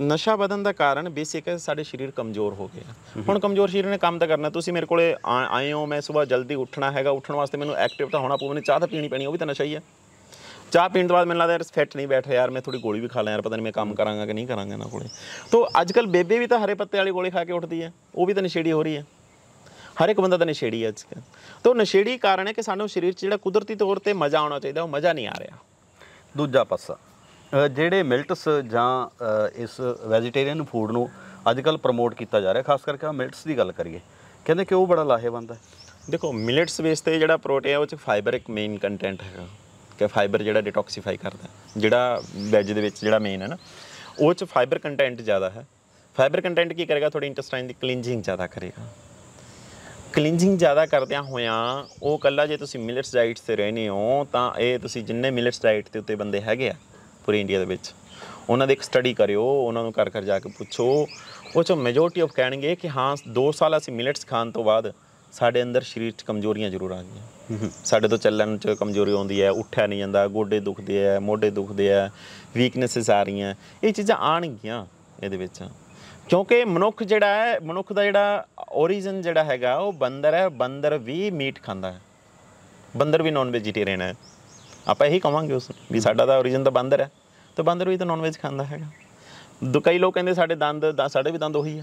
ਨਸ਼ਾ ਵਧਣ ਦਾ ਕਾਰਨ ਬੇਸਿਕ ਹੈ ਸਾਡੇ ਸਰੀਰ ਕਮਜ਼ੋਰ ਹੋ ਗਏ ਹੁਣ ਕਮਜ਼ੋਰ ਸਰੀਰ ਨੇ ਕੰਮ ਤਾਂ ਕਰਨਾ ਤੁਸੀਂ ਮੇਰੇ ਕੋਲੇ ਆਏ ਹੋ ਮੈਂ ਸਵੇਰ ਜਲਦੀ ਉੱਠਣਾ ਹੈਗਾ ਉੱਠਣ ਵਾਸਤੇ ਮੈਨੂੰ ਐਕਟਿਵ ਤਾਂ ਹੋਣਾ ਪਊ ਮੈਨੂੰ ਚਾਹ ਤਾਂ ਪੀਣੀ ਪੈਣੀ ਉਹ ਵੀ ਤਾਂ ਨਸ਼ਾ ਹੀ ਹੈ ਚਾਹ ਪੀਣ ਤੋਂ ਬਾਅਦ ਮੈਨੂੰ ਲੱਗਦਾ ਯਾਰ ਫਿੱਟ ਨਹੀਂ ਬੈਠ ਯਾਰ ਮੈਂ ਥੋੜੀ ਗੋਲੀ ਵੀ ਖਾ ਲਾਂ ਯਾਰ ਪਤਾ ਨਹੀਂ ਮੈਂ ਕੰਮ ਕਰਾਂਗਾ ਕਿ ਨਹੀਂ ਕਰਾਂਗਾ ਨਾ ਕੋਲੇ ਤੋਂ ਅੱਜ ਕੱਲ ਬੇਬੇ ਵੀ ਤਾਂ ਹਰੇ ਪੱਤੇ ਵਾਲੀ ਗੋਲੀ ਖਾ ਕੇ ਉੱਠਦੀ ਹੈ ਉਹ ਵੀ ਤਾਂ ਨਸ਼ੇੜੀ ਹੋ ਰਹੀ ਹੈ ਹਰ ਇੱਕ ਬੰਦਾ ਤਾਂ ਨਸ਼ੇੜੀ ਹੈ ਅੱਜ ਕੱਲ ਤੋਂ ਨਸ਼ੇੜੀ ਕਾਰਨ ਹੈ ਕਿ ਸਾਨੂੰ ਸਰੀਰ 'ਚ ਜਿਹੜਾ ਕੁਦਰਤੀ ਤੌਰ ਤੇ ਮਜ਼ਾ ਆਉਣਾ ਚਾਹੀਦਾ ਉਹ ਮਜ਼ਾ ਨਹੀਂ ਆ ਰਿਹਾ ਦੂਜਾ ਪਾਸਾ ਜਿਹੜੇ ਮਿਲਟਸ ਜਾਂ ਇਸ ਵੈਜੀਟੇਰੀਅਨ ਫੂਡ ਨੂੰ ਅੱਜ ਕੱਲ ਪ੍ਰਮੋਟ ਕੀਤਾ ਜਾ ਰਿਹਾ ਖਾਸ ਕਰਕੇ ਆ ਮਿਲਟਸ ਦੀ ਗੱਲ ਕਰੀਏ ਕਹਿੰਦੇ ਕਿ ਉਹ ਬੜਾ ਲਾਹੇਵੰਦ ਹੈ ਦੇਖੋ ਮਿਲਟਸ ਬੇਸ ਤੇ ਜਿਹੜਾ ਪ੍ਰੋਟੀਨ ਹੈ ਉਹ ਚ ਫਾਈਬਰ ਇੱਕ ਮੇਨ ਕੰਟੈਂਟ ਹੈਗਾ ਕਿ ਫਾਈਬਰ ਜਿਹੜਾ ਡਿਟੌਕਸੀਫਾਈ ਕਰਦਾ ਜਿਹੜਾ ਵੈਜ ਦੇ ਵਿੱਚ ਜਿਹੜਾ ਮੇਨ ਹੈ ਨਾ ਉਹ ਚ ਫਾਈਬਰ ਕੰਟੈਂਟ ਜ਼ਿਆਦਾ ਹੈ ਫਾਈਬਰ ਕੰਟੈਂਟ ਕੀ ਕਰੇਗਾ ਤੁਹਾਡੀ ਇੰਟਸਟਾਈਨ ਦੀ ਕਲੀਨਜਿੰਗ ਜ਼ਿਆਦਾ ਕਰੇਗਾ ਕਲੀਨਜਿੰਗ ਜ਼ਿਆਦਾ ਕਰਦਿਆਂ ਹੋਇਆਂ ਉਹ ਕੱਲਾ ਜੇ ਤੁਸੀਂ ਮਿਲਟਸ ਡਾਈਟ ਤੇ ਰਹਿਨੇ ਹੋ ਤਾਂ ਇਹ ਤੁਸੀਂ ਜਿੰਨੇ ਮਿਲਟਸ ਡਾਈਟ ਤੇ ਉੱਤੇ ਬੰਦੇ ਹੈਗੇ ਆ ਪੂਰੇ ਇੰਡੀਆ ਦੇ ਵਿੱਚ ਉਹਨਾਂ ਦੇ ਇੱਕ ਸਟੱਡੀ ਕਰਿਓ ਉਹਨਾਂ ਨੂੰ ਕਰ ਕਰ ਜਾ ਕੇ ਪੁੱਛੋ ਉਹ ਚ ਮੈਜੋਰਟੀ ਆਫ ਕਹਿਣਗੇ ਕਿ ਹਾਂ 2 ਸਾਲ ਅਸੀਂ ਮਿਲਟਸ ਖਾਣ ਤੋਂ ਬਾਅਦ ਸਾਡੇ ਅੰਦਰ ਸਰੀਰ 'ਚ ਕਮਜ਼ੋਰੀਆਂ ਜ਼ਰੂਰ ਆ ਗਈਆਂ ਸਾਡੇ ਤੋਂ ਚੱਲਣ 'ਚ ਕਮਜ਼ੋਰੀ ਆਉਂਦੀ ਹੈ ਉੱਠਿਆ ਨਹੀਂ ਜਾਂਦਾ ਗੋਡੇ ਦੁਖਦੇ ਆ ਮੋਢੇ ਦੁਖਦੇ ਆ ਵੀਕਨੈਸਸ ਆ ਰਹੀਆਂ ਇਹ ਚੀਜ਼ਾਂ ਆਣਗੀਆਂ ਇਹਦੇ ਵਿੱਚ ਕਿਉਂਕਿ ਮਨੁੱਖ ਜਿਹੜਾ ਹੈ ਮਨੁੱਖ ਦਾ ਜਿਹੜਾ origin ਜਿਹੜਾ ਹੈਗਾ ਉਹ ਬੰਦਰ ਹੈ ਬੰਦਰ ਵੀ ਮੀਟ ਖਾਂਦਾ ਹੈ ਬੰਦਰ ਵੀ ਨਾਨ ਵੈਜੀਟੇਰੀਅਨ ਹੈ ਆਪਾਂ ਇਹੀ ਕਵਾਂਗੇ ਉਸ ਵੀ ਸਾਡਾ ਦਾ origin ਤਾਂ ਬੰਦਰ ਹੈ ਤਾਂ ਬੰਦਰ ਵੀ ਤਾਂ ਨਾਨ ਵੈਜ ਖਾਂਦਾ ਹੈਗਾ ਦੁਕਾਈ ਲੋਕ ਕਹਿੰਦੇ ਸਾਡੇ ਦੰਦ ਸਾਡੇ ਵੀ ਦੰਦ ਉਹੀ ਆ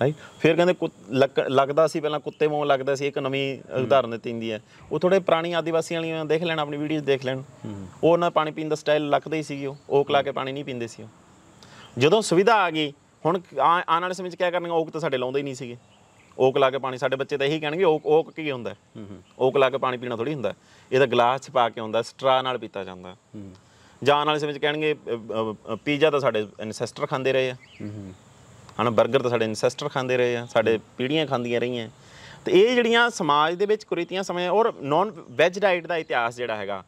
ਰਾਈਟ ਫਿਰ ਕਹਿੰਦੇ ਲੱਗਦਾ ਸੀ ਪਹਿਲਾਂ ਕੁੱਤੇ ਵਾਂਗ ਲੱਗਦਾ ਸੀ ਇੱਕ ਨਵੀਂ ਉਦਾਹਰਨ ਦਿੱਤੀ ਹੁੰਦੀ ਹੈ ਉਹ ਥੋੜੇ ਪ੍ਰਾਣੀ ਆਦੀਵਾਸੀ ਵਾਲੀਆਂ ਦੇਖ ਲੈਣ ਆਪਣੀ ਵੀਡੀਓਜ਼ ਦੇਖ ਲੈਣ ਉਹ ਉਹਨਾਂ ਪਾਣੀ ਪੀਣ ਦਾ ਸਟਾਈਲ ਲੱਗਦਾ ਹੀ ਸੀ ਉਹ ਓਕ ਲਾ ਕੇ ਪਾਣੀ ਨਹੀਂ ਪੀਂਦੇ ਸੀ ਉਹ ਜਦੋਂ ਸੁਵਿਧਾ ਆ ਗਈ ਹੁਣ ਆਉਣ ਵਾਲੇ ਸਮੇਂ 'ਚ ਕੀ ਕਰਨਗੇ ਓਕ ਤਾਂ ਸਾਡੇ ਲਾਉਂਦੇ ਹੀ ਨਹੀਂ ਸੀਗੇ ਓਕ ਲਾ ਕੇ ਪਾਣੀ ਸਾਡੇ ਬੱਚੇ ਤਾਂ ਇਹੀ ਕਹਿਣਗੇ ਓਕ ਓਕ ਕੀ ਹੁੰਦਾ ਓਕ ਲਾ ਕੇ ਪਾਣੀ ਪੀਣਾ ਥੋੜੀ ਹੁੰਦਾ ਇਹ ਤਾਂ ਗਲਾਸ 'ਚ ਪਾ ਕੇ ਆਉਂਦਾ ਸਟਰਾ ਨਾਲ ਪੀਤਾ ਜਾਂਦਾ ਜਾਣ ਵਾਲੇ ਸਮੇਂ 'ਚ ਕਹਿਣਗੇ ਪੀਜ਼ਾ ਤਾਂ ਸਾਡੇ ਐਨਸੈਸਟਰ ਖਾਂਦੇ ਰਹੇ ਆ ਹਨ 버거 ਤਾਂ ਸਾਡੇ ਐਨਸੈਸਟਰ ਖਾਂਦੇ ਰਹੇ ਆ ਸਾਡੇ ਪੀੜ੍ਹੀਆਂ ਖਾਂਦੀਆਂ ਰਹੀਆਂ ਤੇ ਇਹ ਜਿਹੜੀਆਂ ਸਮਾਜ ਦੇ ਵਿੱਚ ਕੁਰੀਤੀਆਂ ਸਮੇਂ ਔਰ ਨਾਨ ਵੈਜ ਡਾਈਟ ਦਾ ਇਤਿਹਾਸ ਜਿਹੜਾ ਹੈਗਾ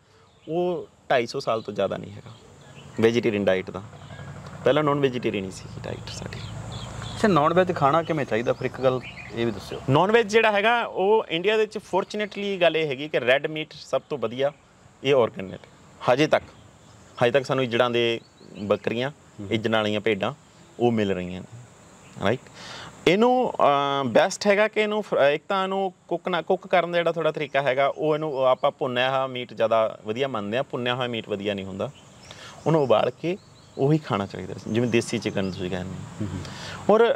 ਉਹ 250 ਸਾਲ ਤੋਂ ਜ਼ਿਆਦਾ ਨਹੀਂ ਹੈਗਾ ਵੈਜੀਟੇਰੀਅਨ ਡਾਈਟ ਦਾ ਪਹਿਲਾਂ ਨਾਨ ਵੈਜੀਟੇਰੀਅਨ ਹੀ ਸੀ ਡਾਈਟ ਸਾਡੀ ਅੱਛਾ ਨਾਨ ਵੈਜ ਖਾਣਾ ਕਿਵੇਂ ਚਾਹੀਦਾ ਫਿਰ ਇੱਕ ਗੱਲ ਇਹ ਵੀ ਦੱਸਿਓ ਨਾਨ ਵੈਜ ਜਿਹੜਾ ਹੈਗਾ ਉਹ ਇੰਡੀਆ ਦੇ ਵਿੱਚ ਫੋਰਚੂਨੇਟਲੀ ਗੱਲ ਇਹ ਹੈਗੀ ਕਿ ਰੈੱਡ ਮੀਟ ਸਭ ਤੋਂ ਵਧੀਆ ਇਹ ਆਰਗਨ ਹਜੇ ਤੱਕ ਹਜੇ ਤੱਕ ਸਾਨੂੰ ਜੜਾਂ ਦੇ ਬੱਕਰੀਆਂ ਇਜਣ ਵਾਲੀਆਂ ਭੇਡਾਂ ਉਹ ਮਿਲ ਰਹੀਆਂ ਨੇ ਰਾਈਟ ਇਹਨੂੰ ਬੈਸਟ ਹੈਗਾ ਕਿ ਇਹਨੂੰ ਇੱਕ ਤਾਂ ਇਹਨੂੰ ਕੁੱਕ ਨਾ ਕੁੱਕ ਕਰਨ ਦਾ ਜਿਹੜਾ ਥੋੜਾ ਤਰੀਕਾ ਹੈਗਾ ਉਹ ਇਹਨੂੰ ਆਪਾਂ ਭੁੰਨਿਆ ਹੋਇਆ ਮੀਟ ਜ਼ਿਆਦਾ ਵਧੀਆ ਮੰਨਦੇ ਆ ਭੁੰਨਿਆ ਹੋਇਆ ਮੀਟ ਵਧੀਆ ਨਹੀਂ ਹੁੰਦਾ ਉਹਨੂੰ ਉਬਾਲ ਕੇ ਉਹੀ ਖਾਣਾ ਚਾਹੀਦਾ ਜਿਵੇਂ ਦੇਸੀ ਚਿਕਨ ਤੁਸੀਂ ਕਹਿੰਦੇ ਔਰ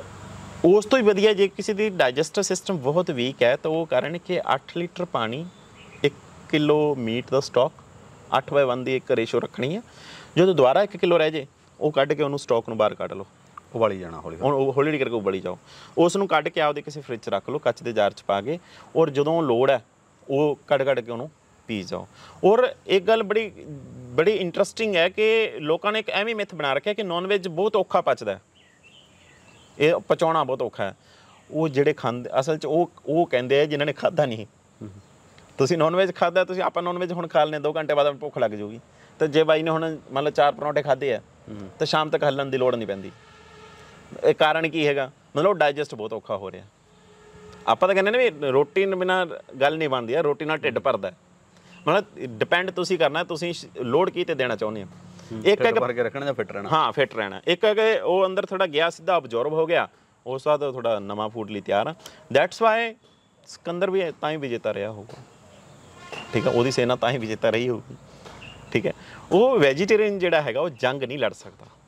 ਉਸ ਤੋਂ ਹੀ ਵਧੀਆ ਜੇ ਕਿਸੇ ਦੀ ਡਾਈਜੈਸਟਿਵ ਸਿਸਟਮ ਬਹੁਤ ਵੀਕ ਹੈ ਤਾਂ ਉਹ ਕਾਰਨ ਕਿ 8 ਲੀਟਰ ਪਾਣੀ 1 ਕਿਲੋ ਮੀਟ ਦਾ ਸਟਾਕ 8 ਬਾਈ 1 ਦੀ ਇੱਕ ਰੇਸ਼ੋ ਰੱਖਣੀ ਹੈ ਜਦੋਂ ਦੁਬਾਰਾ 1 ਕਿਲੋ ਰਹਿ ਜੇ ਉਹ ਕੱਢ ਕੇ ਉਹਨੂੰ ਸਟਾਕ ਨੂੰ ਬਾਹਰ ਕੱਢ ਲਓ ਉਬਾਲੀ ਜਾਣਾ ਹੌਲੀ ਹੁਣ ਹੌਲੀ ਹੌਲੀ ਕਰਕੇ ਉਬਾਲੀ ਜਾਓ ਉਸ ਨੂੰ ਕੱਢ ਕੇ ਆਪਦੇ ਕਿਸੇ ਫ੍ਰਿਜ 'ਚ ਰੱਖ ਲਓ ਕੱਚ ਦੇ ਜਾਰ 'ਚ ਪਾ ਕੇ ਔਰ ਜਦੋਂ ਲੋੜ ਹੈ ਉਹ ਕੱਢ ਕੱਢ ਕੇ ਉਹਨੂੰ ਪੀ ਜਾਓ ਔਰ ਇੱਕ ਗੱਲ ਬੜੀ ਬੜੀ ਇੰਟਰਸਟਿੰਗ ਹੈ ਕਿ ਲੋਕਾਂ ਨੇ ਇੱਕ ਐਵੇਂ ਮਿਥ ਬਣਾ ਰੱਖਿਆ ਕਿ ਨਾਨ ਵੇਜ ਬਹੁਤ ਔਖਾ ਪਚਦਾ ਹੈ ਇਹ ਪਚਾਉਣਾ ਬਹੁਤ ਔਖਾ ਹੈ ਉਹ ਜਿਹੜੇ ਖਾਂਦੇ ਅਸਲ 'ਚ ਉਹ ਉਹ ਕਹਿੰਦੇ ਆ ਜਿਨ੍ਹਾਂ ਨੇ ਖਾਦਾ ਨਹੀਂ ਤੁਸੀਂ ਨਾਨ ਵੇਜ ਖਾਦਾ ਤੁਸੀਂ ਆਪਾਂ ਨਾਨ ਵੇਜ ਹੁਣ ਖਾ ਲੈਨੇ 2 ਘੰਟੇ ਬਾਅਦ ਭੁੱਖ ਲੱਗ ਜਾਊਗੀ ਤੇ ਜੇ ਬਾਈ ਨੇ ਹੁਣ ਮੰਨ ਲਓ ਚਾਰ ਪਰੌਂਠੇ ਖਾਦੇ ਆ ਤਾਂ ਸ਼ਾਮ ਤੱਕ ਹੱਲਣ ਦੀ ਲੋੜ ਨਹੀਂ ਪੈਂਦੀ ਇਹ ਕਾਰਨ ਕੀ ਹੈਗਾ ਮਤਲਬ ਡਾਈਜੈਸਟ ਬਹੁਤ ਔਖਾ ਹੋ ਰਿਹਾ ਆਪਾਂ ਤਾਂ ਕਹਿੰਦੇ ਨੇ ਵੀ ਰੋਟੀ ਬਿਨਾ ਗੱਲ ਨਹੀਂ ਬਣਦੀ ਆ ਰੋਟੀ ਨਾਲ ਢਿੱਡ ਭਰਦਾ ਮਤਲਬ ਡਿਪੈਂਡ ਤੁਸੀਂ ਕਰਨਾ ਤੁਸੀਂ ਲੋਡ ਕੀ ਤੇ ਦੇਣਾ ਚਾਹੁੰਦੇ ਹੋ ਇੱਕ ਇੱਕ ਭਰ ਕੇ ਰੱਖਣਾ ਜਾਂ ਫਿਟ ਰਹਿਣਾ ਹਾਂ ਫਿਟ ਰਹਿਣਾ ਇੱਕ ਇੱਕ ਉਹ ਅੰਦਰ ਥੋੜਾ ਗਿਆ ਸਿੱਧਾ ਅਬਜ਼ਰਬ ਹੋ ਗਿਆ ਉਸ ਬਾਅਦ ਥੋੜਾ ਨਵਾਂ ਫੂਡ ਲਈ ਤਿਆਰ ਦੈਟਸ ਵਾਈ ਸਕੰਦਰ ਵੀ ਤਾਂ ਹੀ ਵਿਜੇਤਾ ਰਿਹਾ ਹੋਊਗਾ ਠੀਕ ਹੈ ਉਹਦੀ ਸੈਨਾ ਤਾਂ ਹੀ ਵਿਜੇਤਾ ਰਹੀ ਹੋਊਗੀ ਠੀਕ ਹੈ ਉਹ ਵੈਜੀਟੇਰੀਅਨ ਜਿਹੜਾ ਹੈਗਾ ਉਹ ਜੰਗ ਨਹੀਂ ਲੜ ਸਕਦਾ